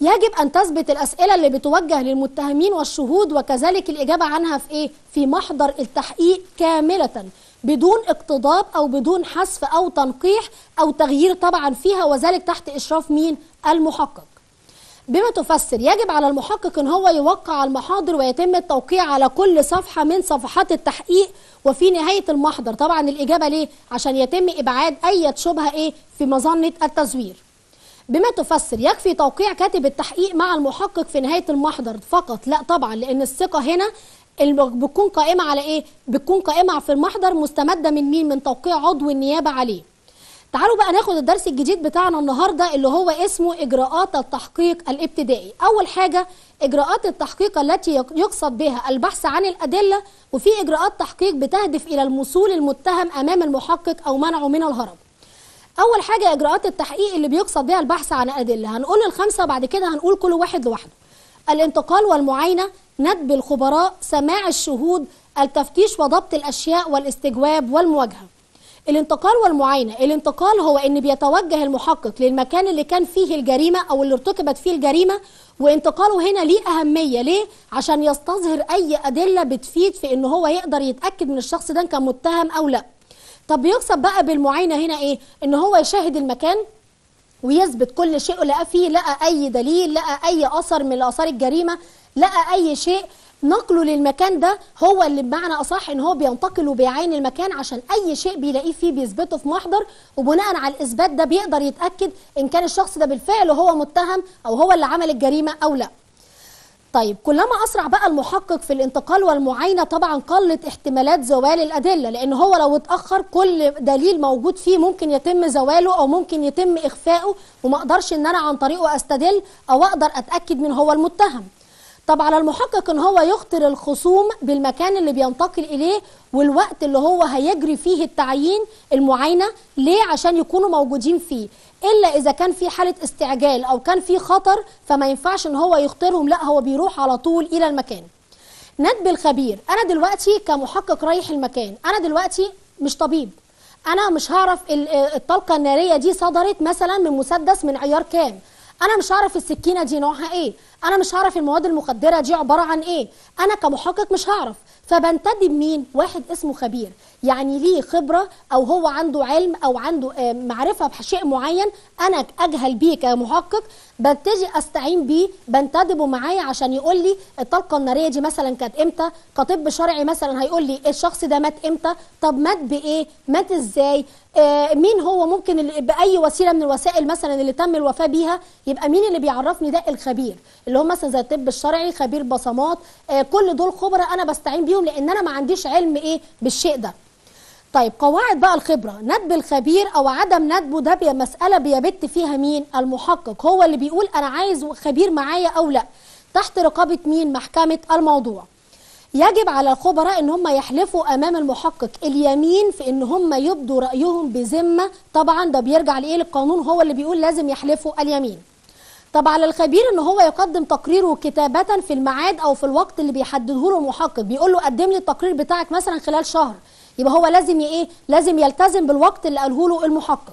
يجب ان تثبت الاسئله اللي بتوجه للمتهمين والشهود وكذلك الاجابه عنها في ايه في محضر التحقيق كامله بدون اقتضاب او بدون حذف او تنقيح او تغيير طبعا فيها وذلك تحت اشراف مين المحقق بما تفسر يجب على المحقق ان هو يوقع المحاضر ويتم التوقيع على كل صفحه من صفحات التحقيق وفي نهايه المحضر طبعا الاجابه ليه عشان يتم ابعاد اي شبهه ايه في مظنه التزوير بما تفسر يكفي توقيع كاتب التحقيق مع المحقق في نهايه المحضر فقط لا طبعا لان الثقه هنا بتكون قائمه على ايه بتكون قائمه في المحضر مستمده من مين من توقيع عضو النيابه عليه تعالوا بقى ناخد الدرس الجديد بتاعنا النهارده اللي هو اسمه اجراءات التحقيق الابتدائي اول حاجه اجراءات التحقيق التي يقصد بها البحث عن الادله وفي اجراءات تحقيق بتهدف الى الوصول المتهم امام المحقق او منعه من الهرب اول حاجه اجراءات التحقيق اللي بيقصد بها البحث عن ادله هنقول الخمسه وبعد كده هنقول كل واحد لوحده الانتقال والمعاينه ندب الخبراء سماع الشهود التفتيش وضبط الاشياء والاستجواب والمواجهه الانتقال والمعاينة الانتقال هو ان بيتوجه المحقق للمكان اللي كان فيه الجريمة او اللي ارتكبت فيه الجريمة وانتقاله هنا ليه اهمية ليه عشان يستظهر اي ادلة بتفيد في ان هو يقدر يتأكد من الشخص ده كان متهم او لا طب بيقصد بقى بالمعاينة هنا ايه ان هو يشاهد المكان ويثبت كل شيء لقى فيه لقى اي دليل لقى اي اثر من اثار الجريمه لقى اي شيء نقله للمكان ده هو اللي بمعنى اصح ان هو بينتقل وبيعاين المكان عشان اي شيء بيلاقيه فيه بيثبته في محضر وبناء على الاثبات ده بيقدر يتاكد ان كان الشخص ده بالفعل هو متهم او هو اللي عمل الجريمه او لا طيب كلما اسرع بقى المحقق في الانتقال والمعاينه طبعا قلت احتمالات زوال الادله لان هو لو اتاخر كل دليل موجود فيه ممكن يتم زواله او ممكن يتم اخفائه وما اقدرش ان انا عن طريقه استدل او اقدر اتاكد من هو المتهم طب على المحقق ان هو يخطر الخصوم بالمكان اللي بينتقل اليه والوقت اللي هو هيجري فيه التعيين المعاينه ليه عشان يكونوا موجودين فيه الا اذا كان في حاله استعجال او كان في خطر فما ينفعش ان هو يخطرهم لا هو بيروح على طول الى المكان ندب الخبير انا دلوقتي كمحقق رايح المكان انا دلوقتي مش طبيب انا مش هعرف الطلقه الناريه دي صدرت مثلا من مسدس من عيار كام انا مش هعرف السكينه دي نوعها ايه انا مش هعرف المواد المخدره دي عباره عن ايه انا كمحقق مش هعرف فبنتدب مين واحد اسمه خبير يعني ليه خبره او هو عنده علم او عنده آه، معرفه بشيء معين انا اجهل بيه كمحقق بتجي استعين بيه بنتدبه معايا عشان يقول لي الطلقه الناريه دي مثلا كانت امتى كطب شرعي مثلا هيقول لي الشخص ده مات امتى طب مات بايه مات ازاي آه، مين هو ممكن باي وسيله من الوسائل مثلا اللي تم الوفاه بيها يبقى مين اللي بيعرفني ده الخبير اللي هم مثلا زي الطب الشرعي خبير بصمات آه، كل دول خبراء انا بستعين بيهم لان انا ما عنديش علم ايه بالشيء ده طيب قواعد بقى الخبره ندب الخبير او عدم ندبه ده مساله بيبت فيها مين المحقق هو اللي بيقول انا عايز خبير معايا او لا تحت رقابه مين محكمه الموضوع يجب على الخبراء ان هم يحلفوا امام المحقق اليمين في ان هم يبدوا رايهم بذمه طبعا ده بيرجع لايه للقانون هو اللي بيقول لازم يحلفوا اليمين طب على الخبير ان هو يقدم تقريره كتابه في الميعاد او في الوقت اللي بيحدده له المحقق بيقول له قدم لي التقرير بتاعك مثلا خلال شهر يبقى هو لازم ايه لازم يلتزم بالوقت اللي قاله له المحقق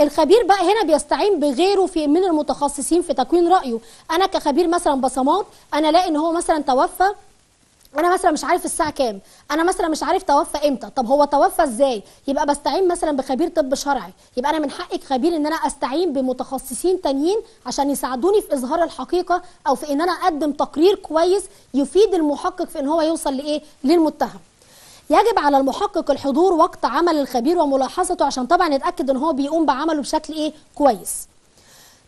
الخبير بقى هنا بيستعين بغيره في من المتخصصين في تكوين رايه انا كخبير مثلا بصمات انا الاقي ان هو مثلا توفى انا مثلا مش عارف الساعه كام انا مثلا مش عارف توفى امتى طب هو توفى ازاي يبقى بستعين مثلا بخبير طب شرعي يبقى انا من حقي خبير ان انا استعين بمتخصصين تانيين عشان يساعدوني في اظهار الحقيقه او في ان انا اقدم تقرير كويس يفيد المحقق في ان هو يوصل لايه للمتهم يجب على المحقق الحضور وقت عمل الخبير وملاحظته عشان طبعا يتاكد ان هو بيقوم بعمله بشكل ايه كويس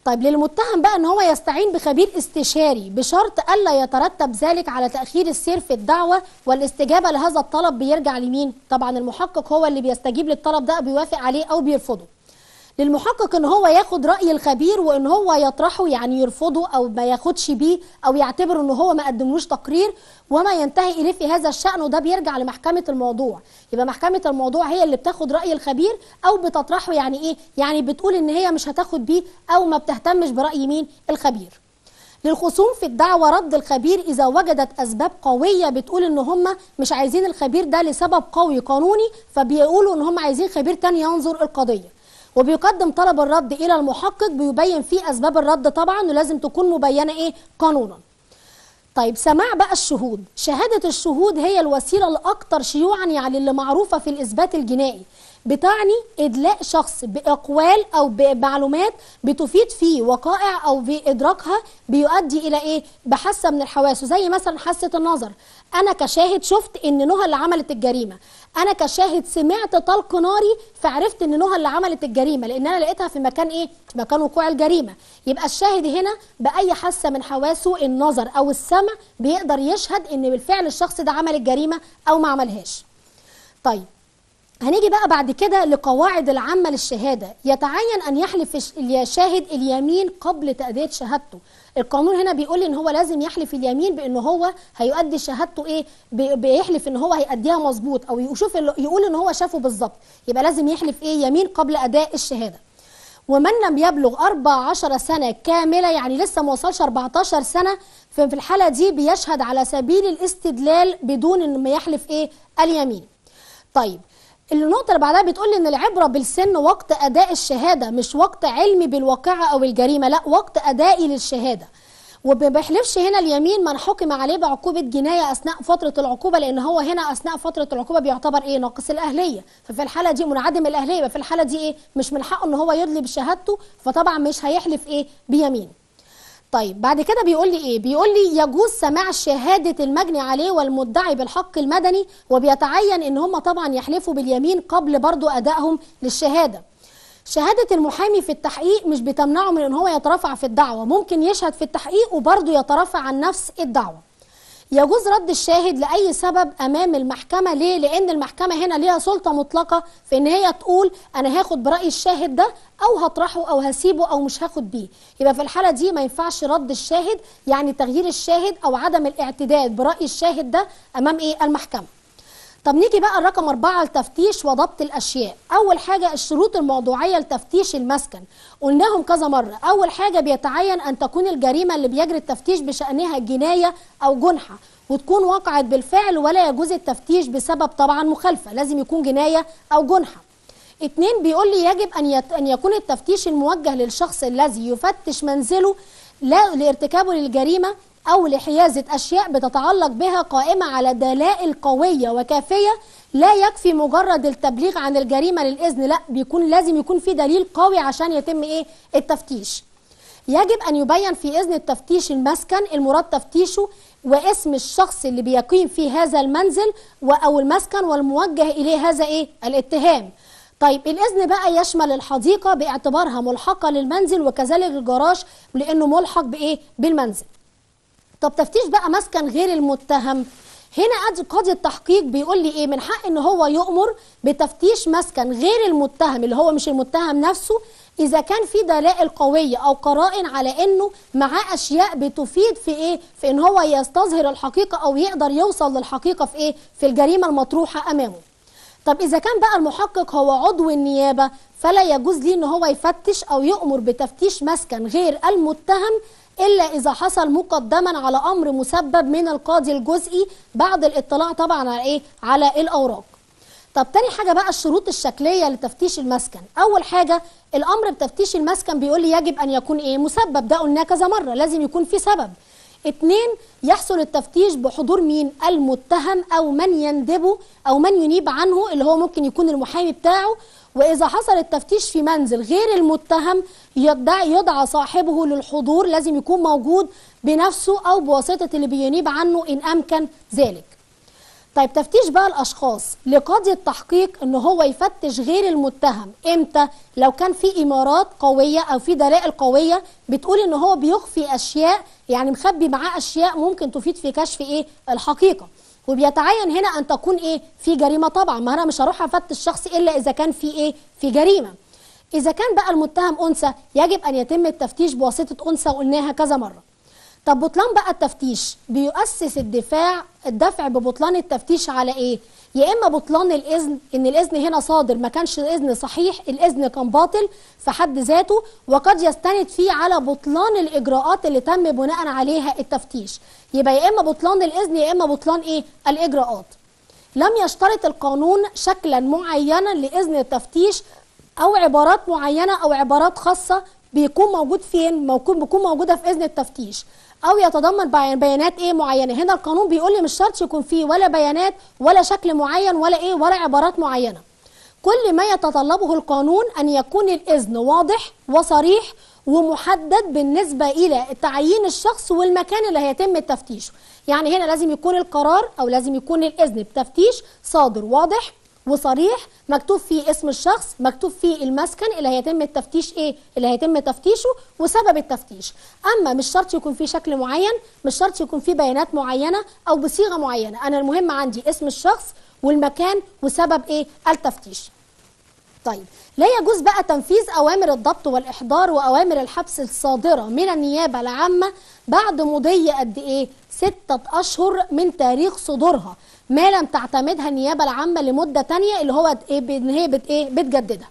طيب للمتهم بقى ان هو يستعين بخبير استشاري بشرط الا يترتب ذلك على تاخير السير في الدعوه والاستجابه لهذا الطلب بيرجع لمين؟ طبعا المحقق هو اللي بيستجيب للطلب ده بيوافق عليه او بيرفضه. للمحقق ان هو ياخد راي الخبير وان هو يطرحه يعني يرفضه او ما ياخدش بيه او يعتبر ان هو ما قدملوش تقرير وما ينتهي اليه في هذا الشان وده بيرجع لمحكمه الموضوع يبقى محكمه الموضوع هي اللي بتاخد راي الخبير او بتطرحه يعني ايه يعني بتقول ان هي مش هتاخد بيه او ما بتهتمش براي مين الخبير للخصوم في الدعوة رد الخبير إذا وجدت أسباب قوية بتقول إن هم مش عايزين الخبير ده لسبب قوي قانوني فبيقولوا إن هم عايزين خبير تاني ينظر القضية وبيقدم طلب الرد الى المحقق بيبين فيه اسباب الرد طبعا ولازم تكون مبينه ايه قانونا طيب سماع بقى الشهود شهادة الشهود هي الوسيلة الأكثر شيوعا يعني اللي معروفة في الإثبات الجنائي بتعني إدلاء شخص بأقوال أو بمعلومات بتفيد فيه وقائع أو بإدراكها بيؤدي إلى إيه؟ بحاسة من الحواس زي مثلا حاسة النظر أنا كشاهد شفت إن نهى اللي عملت الجريمة أنا كشاهد سمعت طلق ناري فعرفت إن نهى اللي عملت الجريمة لأن أنا لقيتها في مكان إيه؟ في مكان وقوع الجريمة يبقى الشاهد هنا بأي حاسة من حواسه النظر أو السمع بيقدر يشهد إن بالفعل الشخص ده عمل الجريمة أو ما عملهاش طيب هنيجي بقى بعد كده لقواعد العامة للشهادة يتعين أن يحلف الشاهد اليمين قبل تأدية شهادته القانون هنا بيقول ان هو لازم يحلف اليمين بان هو هيؤدي شهادته ايه بيحلف ان هو هيأديها مظبوط او يشوف يقول ان هو شافه بالظبط يبقى لازم يحلف ايه يمين قبل اداء الشهاده ومن لم يبلغ 14 سنه كامله يعني لسه ما وصلش 14 سنه ففي الحاله دي بيشهد على سبيل الاستدلال بدون ان ما يحلف ايه اليمين طيب النقطة اللي بعدها بتقول لي إن العبرة بالسن وقت أداء الشهادة مش وقت علمي بالواقعة أو الجريمة لا وقت أدائي للشهادة وما بيحلفش هنا اليمين من حكم عليه بعقوبة جناية أثناء فترة العقوبة لأن هو هنا أثناء فترة العقوبة بيعتبر إيه ناقص الأهلية ففي الحالة دي منعدم الأهلية ففي الحالة دي إيه مش من حقه إن هو يدلي بشهادته فطبعا مش هيحلف إيه بيمين طيب بعد كده بيقول لي ايه بيقول لي يجوز سماع شهاده المجني عليه والمدعي بالحق المدني وبيتعين ان هم طبعا يحلفوا باليمين قبل برضو ادائهم للشهاده شهادة المحامي في التحقيق مش بتمنعه من ان هو يترفع في الدعوة ممكن يشهد في التحقيق وبرضه يترفع عن نفس الدعوة يجوز رد الشاهد لأي سبب أمام المحكمة ليه؟ لأن المحكمة هنا ليها سلطة مطلقة في إن هي تقول أنا هاخد برأي الشاهد ده أو هطرحه أو هسيبه أو مش هاخد بيه يبقى في الحالة دي ما ينفعش رد الشاهد يعني تغيير الشاهد أو عدم الاعتداد برأي الشاهد ده أمام إيه؟ المحكمة طب نيجي بقى الرقم أربعة لتفتيش وضبط الأشياء أول حاجة الشروط الموضوعية لتفتيش المسكن قلناهم كذا مرة أول حاجة بيتعين أن تكون الجريمة اللي بيجري التفتيش بشأنها جناية أو جنحة وتكون وقعت بالفعل ولا يجوز التفتيش بسبب طبعا مخالفة لازم يكون جناية أو جنحة اتنين بيقول لي يجب أن, يت... أن يكون التفتيش الموجه للشخص الذي يفتش منزله لا لارتكابه للجريمة أو لحيازة أشياء بتتعلق بها قائمة على دلائل قوية وكافية لا يكفي مجرد التبليغ عن الجريمة للإذن لا بيكون لازم يكون في دليل قوي عشان يتم إيه التفتيش يجب أن يبين في إذن التفتيش المسكن المراد تفتيشه واسم الشخص اللي بيقيم في هذا المنزل أو المسكن والموجه إليه هذا إيه الاتهام طيب الإذن بقى يشمل الحديقة باعتبارها ملحقة للمنزل وكذلك الجراج لأنه ملحق بإيه بالمنزل طب تفتيش بقى مسكن غير المتهم هنا قاضي التحقيق بيقول لي ايه من حق ان هو يؤمر بتفتيش مسكن غير المتهم اللي هو مش المتهم نفسه اذا كان في دلائل قويه او قرائن على انه معاه اشياء بتفيد في ايه في ان هو يستظهر الحقيقه او يقدر يوصل للحقيقه في ايه في الجريمه المطروحه امامه طب اذا كان بقى المحقق هو عضو النيابه فلا يجوز ليه ان هو يفتش او يؤمر بتفتيش مسكن غير المتهم إلا إذا حصل مقدما على أمر مسبب من القاضي الجزئي بعد الاطلاع طبعا على إيه؟ على الأوراق طب تاني حاجة بقى الشروط الشكلية لتفتيش المسكن أول حاجة الأمر بتفتيش المسكن بيقول لي يجب أن يكون إيه مسبب ده قلناه كذا مرة لازم يكون في سبب اتنين يحصل التفتيش بحضور مين المتهم أو من يندبه أو من ينيب عنه اللي هو ممكن يكون المحامي بتاعه وإذا حصل التفتيش في منزل غير المتهم يدعى, يدعى صاحبه للحضور لازم يكون موجود بنفسه أو بواسطة اللي بينيب عنه إن أمكن ذلك طيب تفتيش بقى الأشخاص لقاضي التحقيق إن هو يفتش غير المتهم إمتى لو كان في إمارات قوية أو في دلائل قوية بتقول إن هو بيخفي أشياء يعني مخبي معاه أشياء ممكن تفيد في كشف إيه الحقيقة وبيتعين هنا ان تكون ايه في جريمه طبعا ما انا مش هروح افتش الشخص الا اذا كان في ايه في جريمه اذا كان بقى المتهم انثى يجب ان يتم التفتيش بواسطه انثى وقلناها كذا مره طب بطلان بقى التفتيش بيؤسس الدفاع الدفع ببطلان التفتيش على ايه يا اما بطلان الاذن ان الاذن هنا صادر ما كانش الاذن صحيح الاذن كان باطل في حد ذاته وقد يستند فيه على بطلان الاجراءات اللي تم بناء عليها التفتيش يبقى يا اما بطلان الاذن يا اما بطلان ايه الاجراءات لم يشترط القانون شكلا معينا لاذن التفتيش او عبارات معينه او عبارات خاصه بيكون موجود فين؟ بيكون موجوده في اذن التفتيش او يتضمن بيانات ايه معينه هنا القانون بيقول لي مش شرط يكون فيه ولا بيانات ولا شكل معين ولا ايه ولا عبارات معينه كل ما يتطلبه القانون ان يكون الاذن واضح وصريح ومحدد بالنسبه الى تعيين الشخص والمكان اللي هيتم التفتيش يعني هنا لازم يكون القرار او لازم يكون الاذن بتفتيش صادر واضح وصريح مكتوب فيه اسم الشخص مكتوب فيه المسكن اللي هيتم التفتيش ايه اللي هيتم تفتيشه وسبب التفتيش اما مش شرط يكون فيه شكل معين مش شرط يكون فيه بيانات معينه او بصيغه معينه انا المهم عندي اسم الشخص والمكان وسبب ايه التفتيش طيب لا يجوز بقى تنفيذ أوامر الضبط والإحضار وأوامر الحبس الصادرة من النيابة العامة بعد مضي قد إيه؟ ستة أشهر من تاريخ صدورها ما لم تعتمدها النيابة العامة لمدة تانية اللي هو ايه هي بت إيه؟ بتجددها.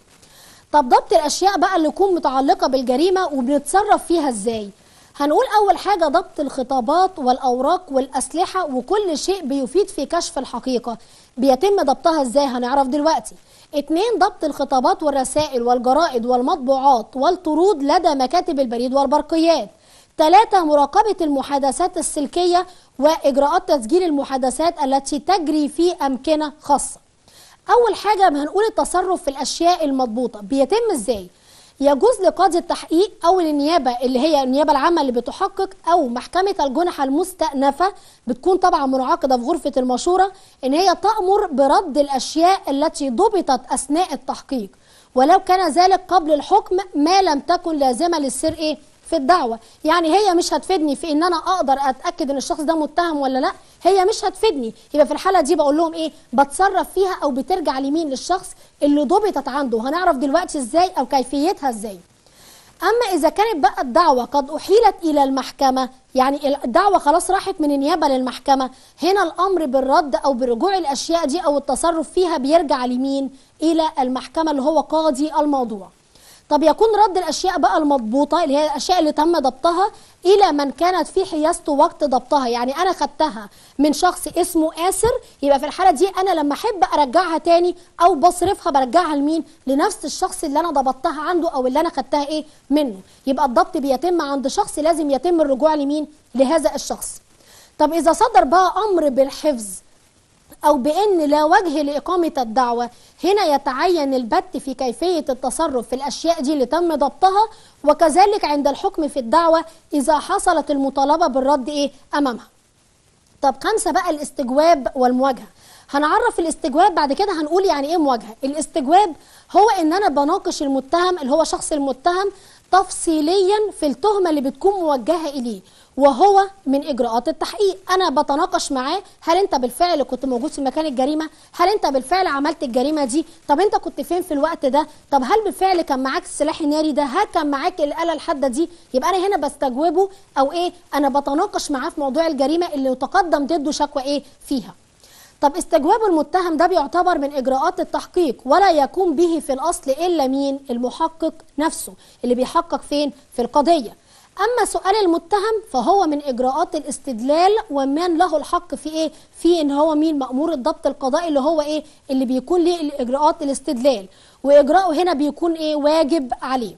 طب ضبط الأشياء بقى اللي تكون متعلقة بالجريمة وبنتصرف فيها إزاي؟ هنقول أول حاجة ضبط الخطابات والأوراق والأسلحة وكل شيء بيفيد في كشف الحقيقة بيتم ضبطها ازاي هنعرف دلوقتي اتنين ضبط الخطابات والرسائل والجرائد والمطبوعات والطرود لدى مكاتب البريد والبرقيات ثلاثة مراقبة المحادثات السلكية وإجراءات تسجيل المحادثات التي تجري في أمكنة خاصة أول حاجة هنقول التصرف في الأشياء المضبوطة بيتم إزاي؟ يجوز لقاضي التحقيق أو النيابة اللي هي النيابة العامة اللي بتحقق أو محكمة الجنحة المستأنفة بتكون طبعا منعقدة في غرفة المشورة إن هي تأمر برد الأشياء التي ضبطت أثناء التحقيق ولو كان ذلك قبل الحكم ما لم تكن لازمة للسر إيه؟ في الدعوه يعني هي مش هتفيدني في ان انا اقدر اتاكد ان الشخص ده متهم ولا لا هي مش هتفيدني يبقى في الحاله دي بقول لهم ايه بتصرف فيها او بترجع لمين للشخص اللي ضبطت عنده هنعرف دلوقتي ازاي او كيفيتها ازاي اما اذا كانت بقى الدعوه قد احيلت الى المحكمه يعني الدعوه خلاص راحت من النيابه للمحكمه هنا الامر بالرد او برجوع الاشياء دي او التصرف فيها بيرجع لمين الى المحكمه اللي هو قاضي الموضوع طب يكون رد الاشياء بقى المضبوطه اللي هي الاشياء اللي تم ضبطها الى من كانت في حيازته وقت ضبطها يعني انا خدتها من شخص اسمه اسر يبقى في الحاله دي انا لما احب ارجعها تاني او بصرفها برجعها لمين لنفس الشخص اللي انا ضبطتها عنده او اللي انا خدتها ايه منه يبقى الضبط بيتم عند شخص لازم يتم الرجوع لمين لهذا الشخص طب اذا صدر بقى امر بالحفظ أو بأن لا وجه لإقامة الدعوة هنا يتعين البت في كيفية التصرف في الأشياء دي اللي تم ضبطها وكذلك عند الحكم في الدعوة إذا حصلت المطالبة بالرد إيه أمامها طب خمسة بقى الاستجواب والمواجهة هنعرف الاستجواب بعد كده هنقول يعني ايه مواجهه الاستجواب هو ان انا بناقش المتهم اللي هو شخص المتهم تفصيليا في التهمه اللي بتكون موجهه اليه وهو من اجراءات التحقيق انا بتناقش معاه هل انت بالفعل كنت موجود في مكان الجريمه هل انت بالفعل عملت الجريمه دي طب انت كنت فين في الوقت ده طب هل بالفعل كان معاك السلاح الناري ده هل كان معاك الاله الحاده دي يبقى انا هنا بستجوبه او ايه انا بتناقش معاه في موضوع الجريمه اللي تقدم ضده شكوى ايه فيها طب استجواب المتهم ده بيعتبر من اجراءات التحقيق ولا يقوم به في الاصل الا مين المحقق نفسه اللي بيحقق فين في القضيه أما سؤال المتهم فهو من إجراءات الاستدلال ومن له الحق في إيه؟ في إن هو مين مأمور الضبط القضائي اللي هو إيه؟ اللي بيكون ليه الإجراءات الاستدلال وإجراءه هنا بيكون إيه؟ واجب عليه.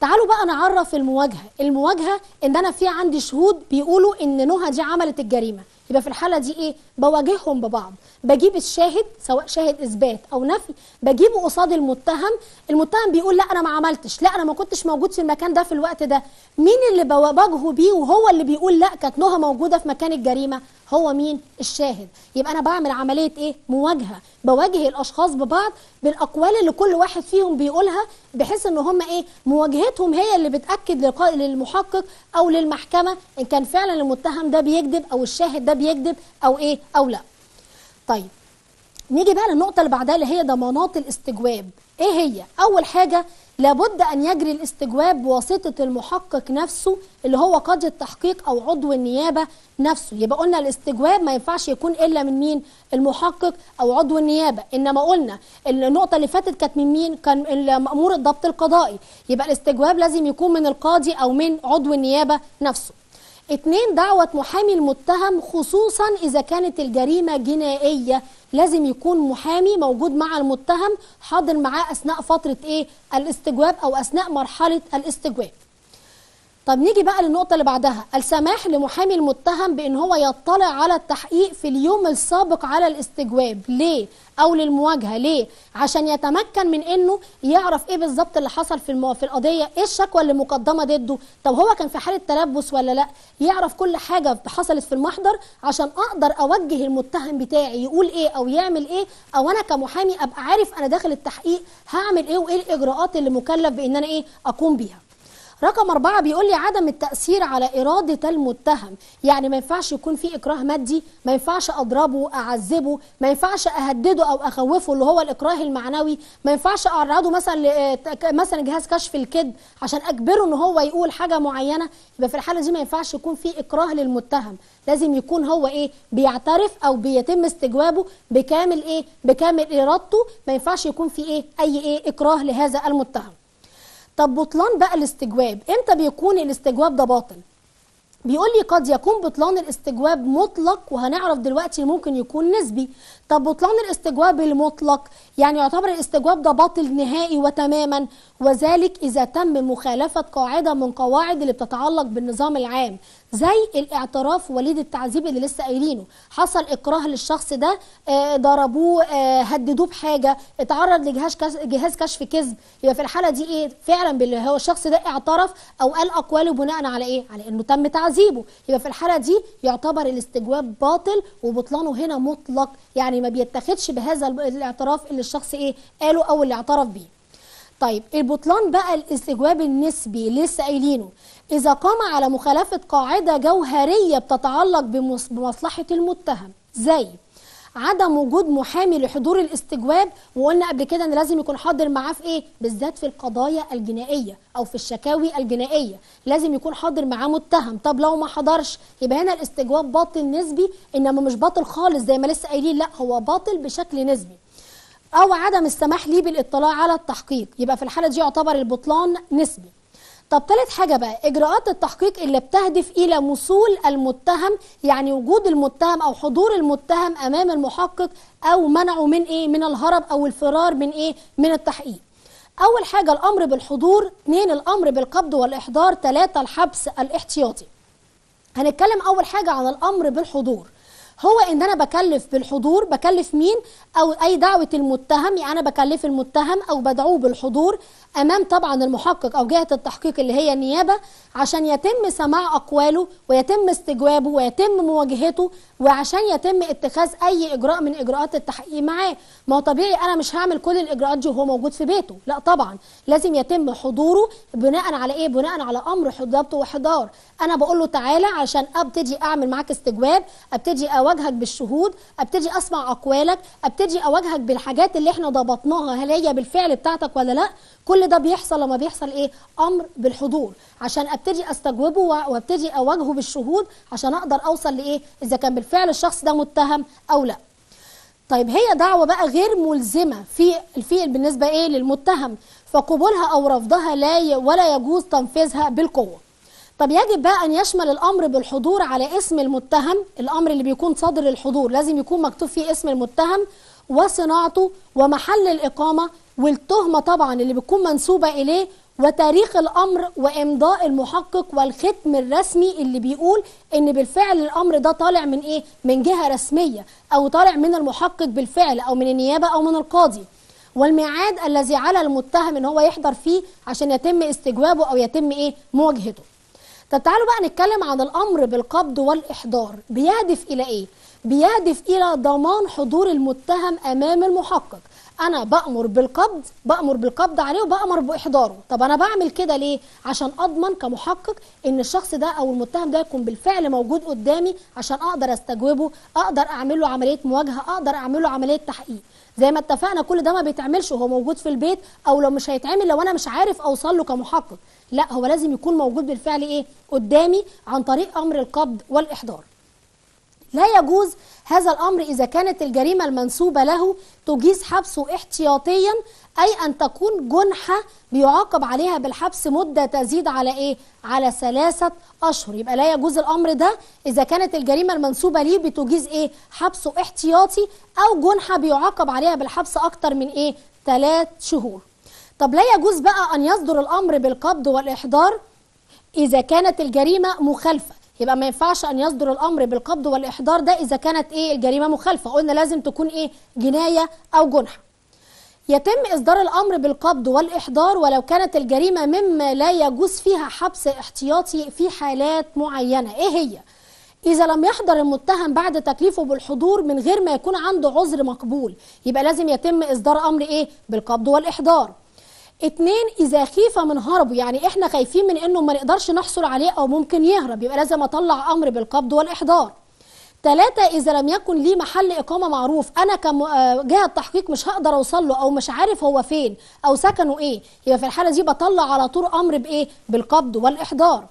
تعالوا بقى نعرف المواجهة، المواجهة إن أنا في عندي شهود بيقولوا إن نهى دي عملت الجريمة، يبقى في الحالة دي إيه؟ بواجههم ببعض، بجيب الشاهد سواء شاهد اثبات او نفي بجيبه قصاد المتهم المتهم بيقول لا انا ما عملتش لا انا ما كنتش موجود في المكان ده في الوقت ده مين اللي بواجهه بيه وهو اللي بيقول لا كانت نهى موجوده في مكان الجريمه هو مين الشاهد يبقى انا بعمل عمليه ايه مواجهه بواجه الاشخاص ببعض بالاقوال اللي كل واحد فيهم بيقولها بحيث ان هم ايه مواجهتهم هي اللي بتاكد للمحقق او للمحكمه ان كان فعلا المتهم ده بيكذب او الشاهد ده بيكذب او ايه او لا طيب نيجي بقى للنقطة اللي بعدها اللي هي ضمانات الاستجواب ايه هي؟ أول حاجة لابد أن يجري الاستجواب بواسطة المحقق نفسه اللي هو قاضي التحقيق أو عضو النيابة نفسه يبقى قلنا الاستجواب ما ينفعش يكون إلا من مين؟ المحقق أو عضو النيابة إنما قلنا النقطة اللي فاتت كانت من مين؟ كان مأمور الضبط القضائي يبقى الاستجواب لازم يكون من القاضي أو من عضو النيابة نفسه اتنين دعوة محامي المتهم خصوصا إذا كانت الجريمة جنائية لازم يكون محامي موجود مع المتهم حاضر معاه أثناء فترة إيه الاستجواب أو أثناء مرحلة الاستجواب طب نيجي بقى للنقطة اللي بعدها السماح لمحامي المتهم بأن هو يطلع على التحقيق في اليوم السابق على الاستجواب ليه؟ أو للمواجهة ليه؟ عشان يتمكن من أنه يعرف إيه بالظبط اللي حصل في, المو... في القضية إيه الشكوى اللي مقدمة ضده طب هو كان في حالة تلبس ولا لأ؟ يعرف كل حاجة حصلت في المحضر عشان أقدر أوجه المتهم بتاعي يقول إيه أو يعمل إيه أو أنا كمحامي أبقى عارف أنا داخل التحقيق هعمل إيه وإيه الإجراءات اللي مكلف بأن أنا إيه أقوم بيها رقم أربعة بيقول لي عدم التأثير على إرادة المتهم يعني ما ينفعش يكون في إكراه مادي ما ينفعش أضربه أعذبه ما ينفعش أهدده أو أخوفه اللي هو الإكراه المعنوي ما ينفعش أعرضه مثلا آه، مثلا جهاز كشف الكذب عشان أجبره إن هو يقول حاجة معينة يبقى في الحالة دي ما ينفعش يكون في إكراه للمتهم لازم يكون هو ايه بيعترف او بيتم استجوابه بكامل ايه بكامل ارادته ما ينفعش يكون في ايه اي ايه اكراه لهذا المتهم طب بطلان بقى الاستجواب امتى بيكون الاستجواب ده باطل بيقول لي قد يكون بطلان الاستجواب مطلق وهنعرف دلوقتي ممكن يكون نسبي طب بطلان الاستجواب المطلق يعني يعتبر الاستجواب ده باطل نهائي وتماما وذلك إذا تم مخالفة قاعدة من قواعد اللي بتتعلق بالنظام العام زي الاعتراف وليد التعذيب اللي لسه قايلينه حصل إكراه للشخص ده آه، ضربوه آه، هددوه بحاجة اتعرض لجهاز جهاز كشف كذب يبقى في الحالة دي إيه فعلا باللي هو الشخص ده اعترف أو قال أقواله بناء على إيه على إنه تم تعذيبه يبقى في الحالة دي يعتبر الاستجواب باطل وبطلانه هنا مطلق يعني ما بيتخذش بهذا الاعتراف اللي الشخص إيه قاله أو اللي اعترف بيه طيب البطلان بقى الاستجواب النسبي لسه قايلينه إذا قام على مخالفة قاعدة جوهرية بتتعلق بمصلحة المتهم زي عدم وجود محامي لحضور الاستجواب وقلنا قبل كده ان لازم يكون حاضر معاه في ايه بالذات في القضايا الجنائيه او في الشكاوي الجنائيه لازم يكون حاضر معاه متهم طب لو ما حضرش يبقى هنا الاستجواب باطل نسبي انما مش باطل خالص زي ما لسه قايلين لا هو باطل بشكل نسبي أو عدم السماح ليه بالاطلاع على التحقيق يبقى في الحالة دي يعتبر البطلان نسبي طب تالت حاجة بقى إجراءات التحقيق اللي بتهدف إلى وصول المتهم يعني وجود المتهم أو حضور المتهم أمام المحقق أو منعه من إيه من الهرب أو الفرار من إيه من التحقيق أول حاجة الأمر بالحضور اثنين الأمر بالقبض والإحضار ثلاثة الحبس الاحتياطي هنتكلم أول حاجة عن الأمر بالحضور هو ان انا بكلف بالحضور بكلف مين او اي دعوه المتهم يعني انا بكلف المتهم او بدعوه بالحضور امام طبعا المحقق او جهه التحقيق اللي هي النيابه عشان يتم سماع اقواله ويتم استجوابه ويتم مواجهته وعشان يتم اتخاذ اي اجراء من اجراءات التحقيق معاه ما هو طبيعي انا مش هعمل كل الاجراءات دي وهو موجود في بيته لا طبعا لازم يتم حضوره بناء على ايه بناء على امر حضابته وحضار انا بقول له تعالى عشان ابتدي اعمل معاك استجواب ابتدي أو اواجهك بالشهود ابتدي اسمع اقوالك ابتدي اواجهك بالحاجات اللي احنا ضبطناها هل هي بالفعل بتاعتك ولا لا كل ده بيحصل لما بيحصل ايه امر بالحضور عشان ابتدي استجوبه وابتدي اواجهه بالشهود عشان اقدر اوصل لايه اذا كان بالفعل الشخص ده متهم او لا طيب هي دعوه بقى غير ملزمه في في بالنسبه ايه للمتهم فقبولها او رفضها لا ولا يجوز تنفيذها بالقوه طب يجب بقى أن يشمل الأمر بالحضور على اسم المتهم الأمر اللي بيكون صدر الحضور لازم يكون مكتوب فيه اسم المتهم وصناعته ومحل الإقامة والتهمة طبعا اللي بتكون منسوبة إليه وتاريخ الأمر وإمضاء المحقق والختم الرسمي اللي بيقول إن بالفعل الأمر ده طالع من إيه؟ من جهة رسمية أو طالع من المحقق بالفعل أو من النيابة أو من القاضي والميعاد الذي على المتهم إن هو يحضر فيه عشان يتم استجوابه أو يتم إيه؟ مواجهته طب تعالوا بقى نتكلم عن الأمر بالقبض والإحضار بيهدف إلى إيه؟ بيهدف إلى ضمان حضور المتهم أمام المحقق أنا بأمر بالقبض بأمر بالقبض عليه وبأمر بإحضاره طب أنا بعمل كده ليه؟ عشان أضمن كمحقق إن الشخص ده أو المتهم ده يكون بالفعل موجود قدامي عشان أقدر أستجوبه أقدر أعمل له عملية مواجهة أقدر أعمل له عملية تحقيق زي ما اتفقنا كل ده ما بيتعملش وهو موجود في البيت او لو مش هيتعمل لو انا مش عارف اوصل له كمحقق لا هو لازم يكون موجود بالفعل ايه قدامي عن طريق امر القبض والاحضار لا يجوز هذا الامر اذا كانت الجريمه المنسوبه له تجيز حبسه احتياطيا اي ان تكون جنحه بيعاقب عليها بالحبس مده تزيد على ايه على ثلاثه اشهر يبقى لا يجوز الامر ده اذا كانت الجريمه المنسوبه ليه بتجيز ايه حبسه احتياطي او جنحه بيعاقب عليها بالحبس اكتر من ايه ثلاث شهور طب لا يجوز بقى أن يصدر الأمر بالقبض والإحضار إذا كانت الجريمة مخالفة يبقى ما ينفعش أن يصدر الأمر بالقبض والإحضار ده إذا كانت إيه الجريمة مخالفة قلنا لازم تكون إيه جناية أو جنح يتم إصدار الأمر بالقبض والإحضار ولو كانت الجريمة مما لا يجوز فيها حبس احتياطي في حالات معينة إيه هي؟ إذا لم يحضر المتهم بعد تكليفه بالحضور من غير ما يكون عنده عذر مقبول يبقى لازم يتم إصدار أمر إيه؟ بالقبض والإحضار اتنين اذا خيفة من هربه يعني احنا خايفين من انه ما نقدرش نحصل عليه او ممكن يهرب يبقى لازم اطلع امر بالقبض والاحضار ثلاثة إذا لم يكن لي محل إقامة معروف أنا كجهة آه، تحقيق مش هقدر أوصل له أو مش عارف هو فين أو سكنه إيه يبقى في الحالة دي بطلع على طول أمر بإيه بالقبض والإحضار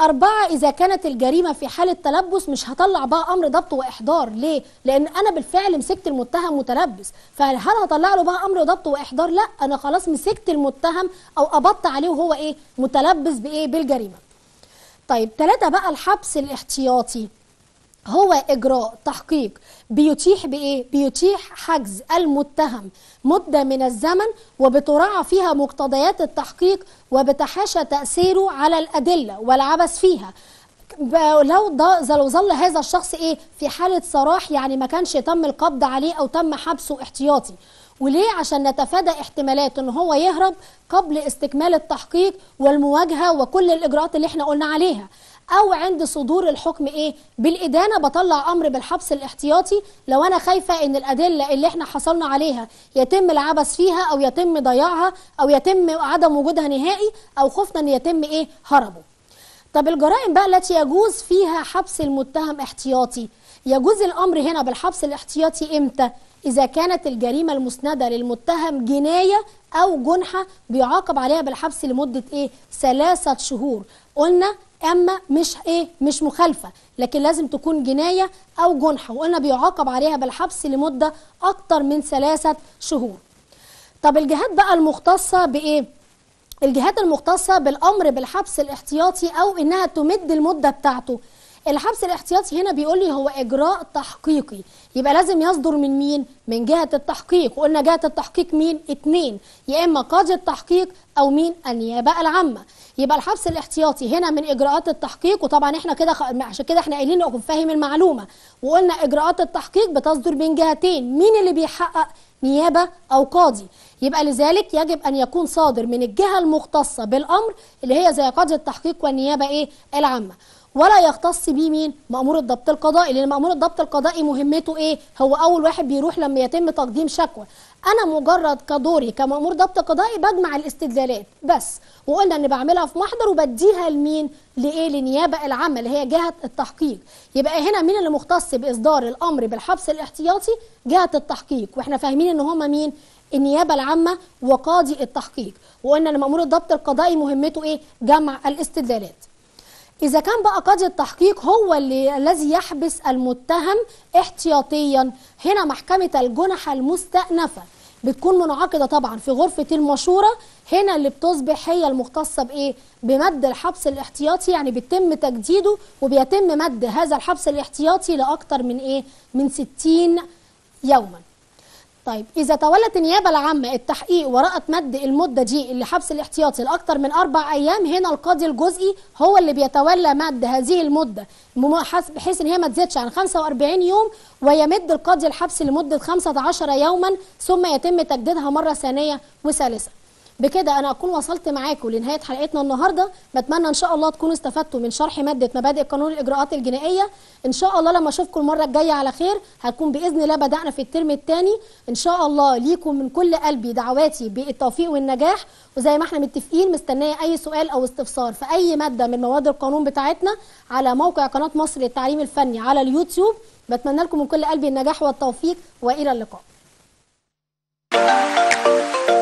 أربعة إذا كانت الجريمة في حالة تلبس مش هطلع بقى أمر ضبط وإحضار ليه؟ لأن أنا بالفعل مسكت المتهم متلبس فهل هطلع له بقى أمر ضبط وإحضار؟ لا أنا خلاص مسكت المتهم أو قبضت عليه وهو إيه؟ متلبس بإيه؟ بالجريمة طيب ثلاثة بقى الحبس الاحتياطي هو إجراء تحقيق بيتيح بإيه؟ بيتيح حجز المتهم مدة من الزمن وبتراعى فيها مقتضيات التحقيق وبتحاشى تأثيره على الأدلة والعبث فيها لو لو ظل هذا الشخص ايه في حاله سراح يعني ما كانش تم القبض عليه او تم حبسه احتياطي وليه عشان نتفادى احتمالات ان هو يهرب قبل استكمال التحقيق والمواجهه وكل الاجراءات اللي احنا قلنا عليها او عند صدور الحكم ايه بالادانه بطلع امر بالحبس الاحتياطي لو انا خايفه ان الادله اللي احنا حصلنا عليها يتم العبث فيها او يتم ضياعها او يتم عدم وجودها نهائي او خفنا ان يتم ايه هربه طب الجرائم بقى التي يجوز فيها حبس المتهم احتياطي يجوز الامر هنا بالحبس الاحتياطي امتى إذا كانت الجريمة المسندة للمتهم جناية أو جنحة بيعاقب عليها بالحبس لمدة إيه؟ ثلاثة شهور قلنا اما مش ايه مش مخالفه لكن لازم تكون جنايه او جنحه وقلنا بيعاقب عليها بالحبس لمده اكتر من ثلاثه شهور طب الجهات بقى المختصه بايه الجهات المختصه بالامر بالحبس الاحتياطي او انها تمد المده بتاعته الحبس الاحتياطي هنا بيقول لي هو اجراء تحقيقي يبقى لازم يصدر من مين من جهه التحقيق وقلنا جهه التحقيق مين اتنين يا اما قاضي التحقيق او مين النيابه العامه يبقى الحبس الاحتياطي هنا من اجراءات التحقيق وطبعا احنا كده عشان كده احنا قايلين لكم فاهم المعلومه وقلنا اجراءات التحقيق بتصدر من جهتين مين اللي بيحقق نيابه او قاضي يبقى لذلك يجب ان يكون صادر من الجهه المختصه بالامر اللي هي زي قاضي التحقيق والنيابه ايه العامه ولا يختص بيه مين مأمور الضبط القضائي لأن مأمور الضبط القضائي مهمته إيه هو أول واحد بيروح لما يتم تقديم شكوى أنا مجرد كدوري كمأمور ضبط قضائي بجمع الاستدلالات بس وقلنا إن بعملها في محضر وبديها لمين لإيه للنيابة العامة اللي هي جهة التحقيق يبقى هنا مين اللي مختص بإصدار الأمر بالحبس الاحتياطي جهة التحقيق وإحنا فاهمين إن هما مين النيابه العامه وقاضي التحقيق وقلنا ان مامور الضبط القضائي مهمته ايه جمع الاستدلالات إذا كان بقى قاضي التحقيق هو اللي الذي يحبس المتهم احتياطيا هنا محكمة الجنحة المستأنفة بتكون منعقدة طبعا في غرفة المشورة هنا اللي بتصبح هي المختصة بإيه؟ بمد الحبس الاحتياطي يعني بيتم تجديده وبيتم مد هذا الحبس الاحتياطي لأكثر من إيه؟ من 60 يوماً طيب إذا تولت النيابة العامة التحقيق وراء مد المدة دي اللي حبس الاحتياطي لأكثر من أربع أيام هنا القاضي الجزئي هو اللي بيتولى مد هذه المدة بحيث إن هي ما تزيدش عن 45 يوم ويمد القاضي الحبس لمدة 15 يوما ثم يتم تجديدها مرة ثانية وثالثة بكده انا اكون وصلت معاكم لنهايه حلقتنا النهارده بتمنى ان شاء الله تكونوا استفدتوا من شرح ماده مبادئ قانون الاجراءات الجنائيه ان شاء الله لما اشوفكم المره الجايه على خير هكون باذن الله بدانا في الترم الثاني ان شاء الله ليكم من كل قلبي دعواتي بالتوفيق والنجاح وزي ما احنا متفقين مستنيه اي سؤال او استفسار في اي ماده من مواد القانون بتاعتنا على موقع قناه مصر للتعليم الفني على اليوتيوب بتمنى لكم من كل قلبي النجاح والتوفيق والى اللقاء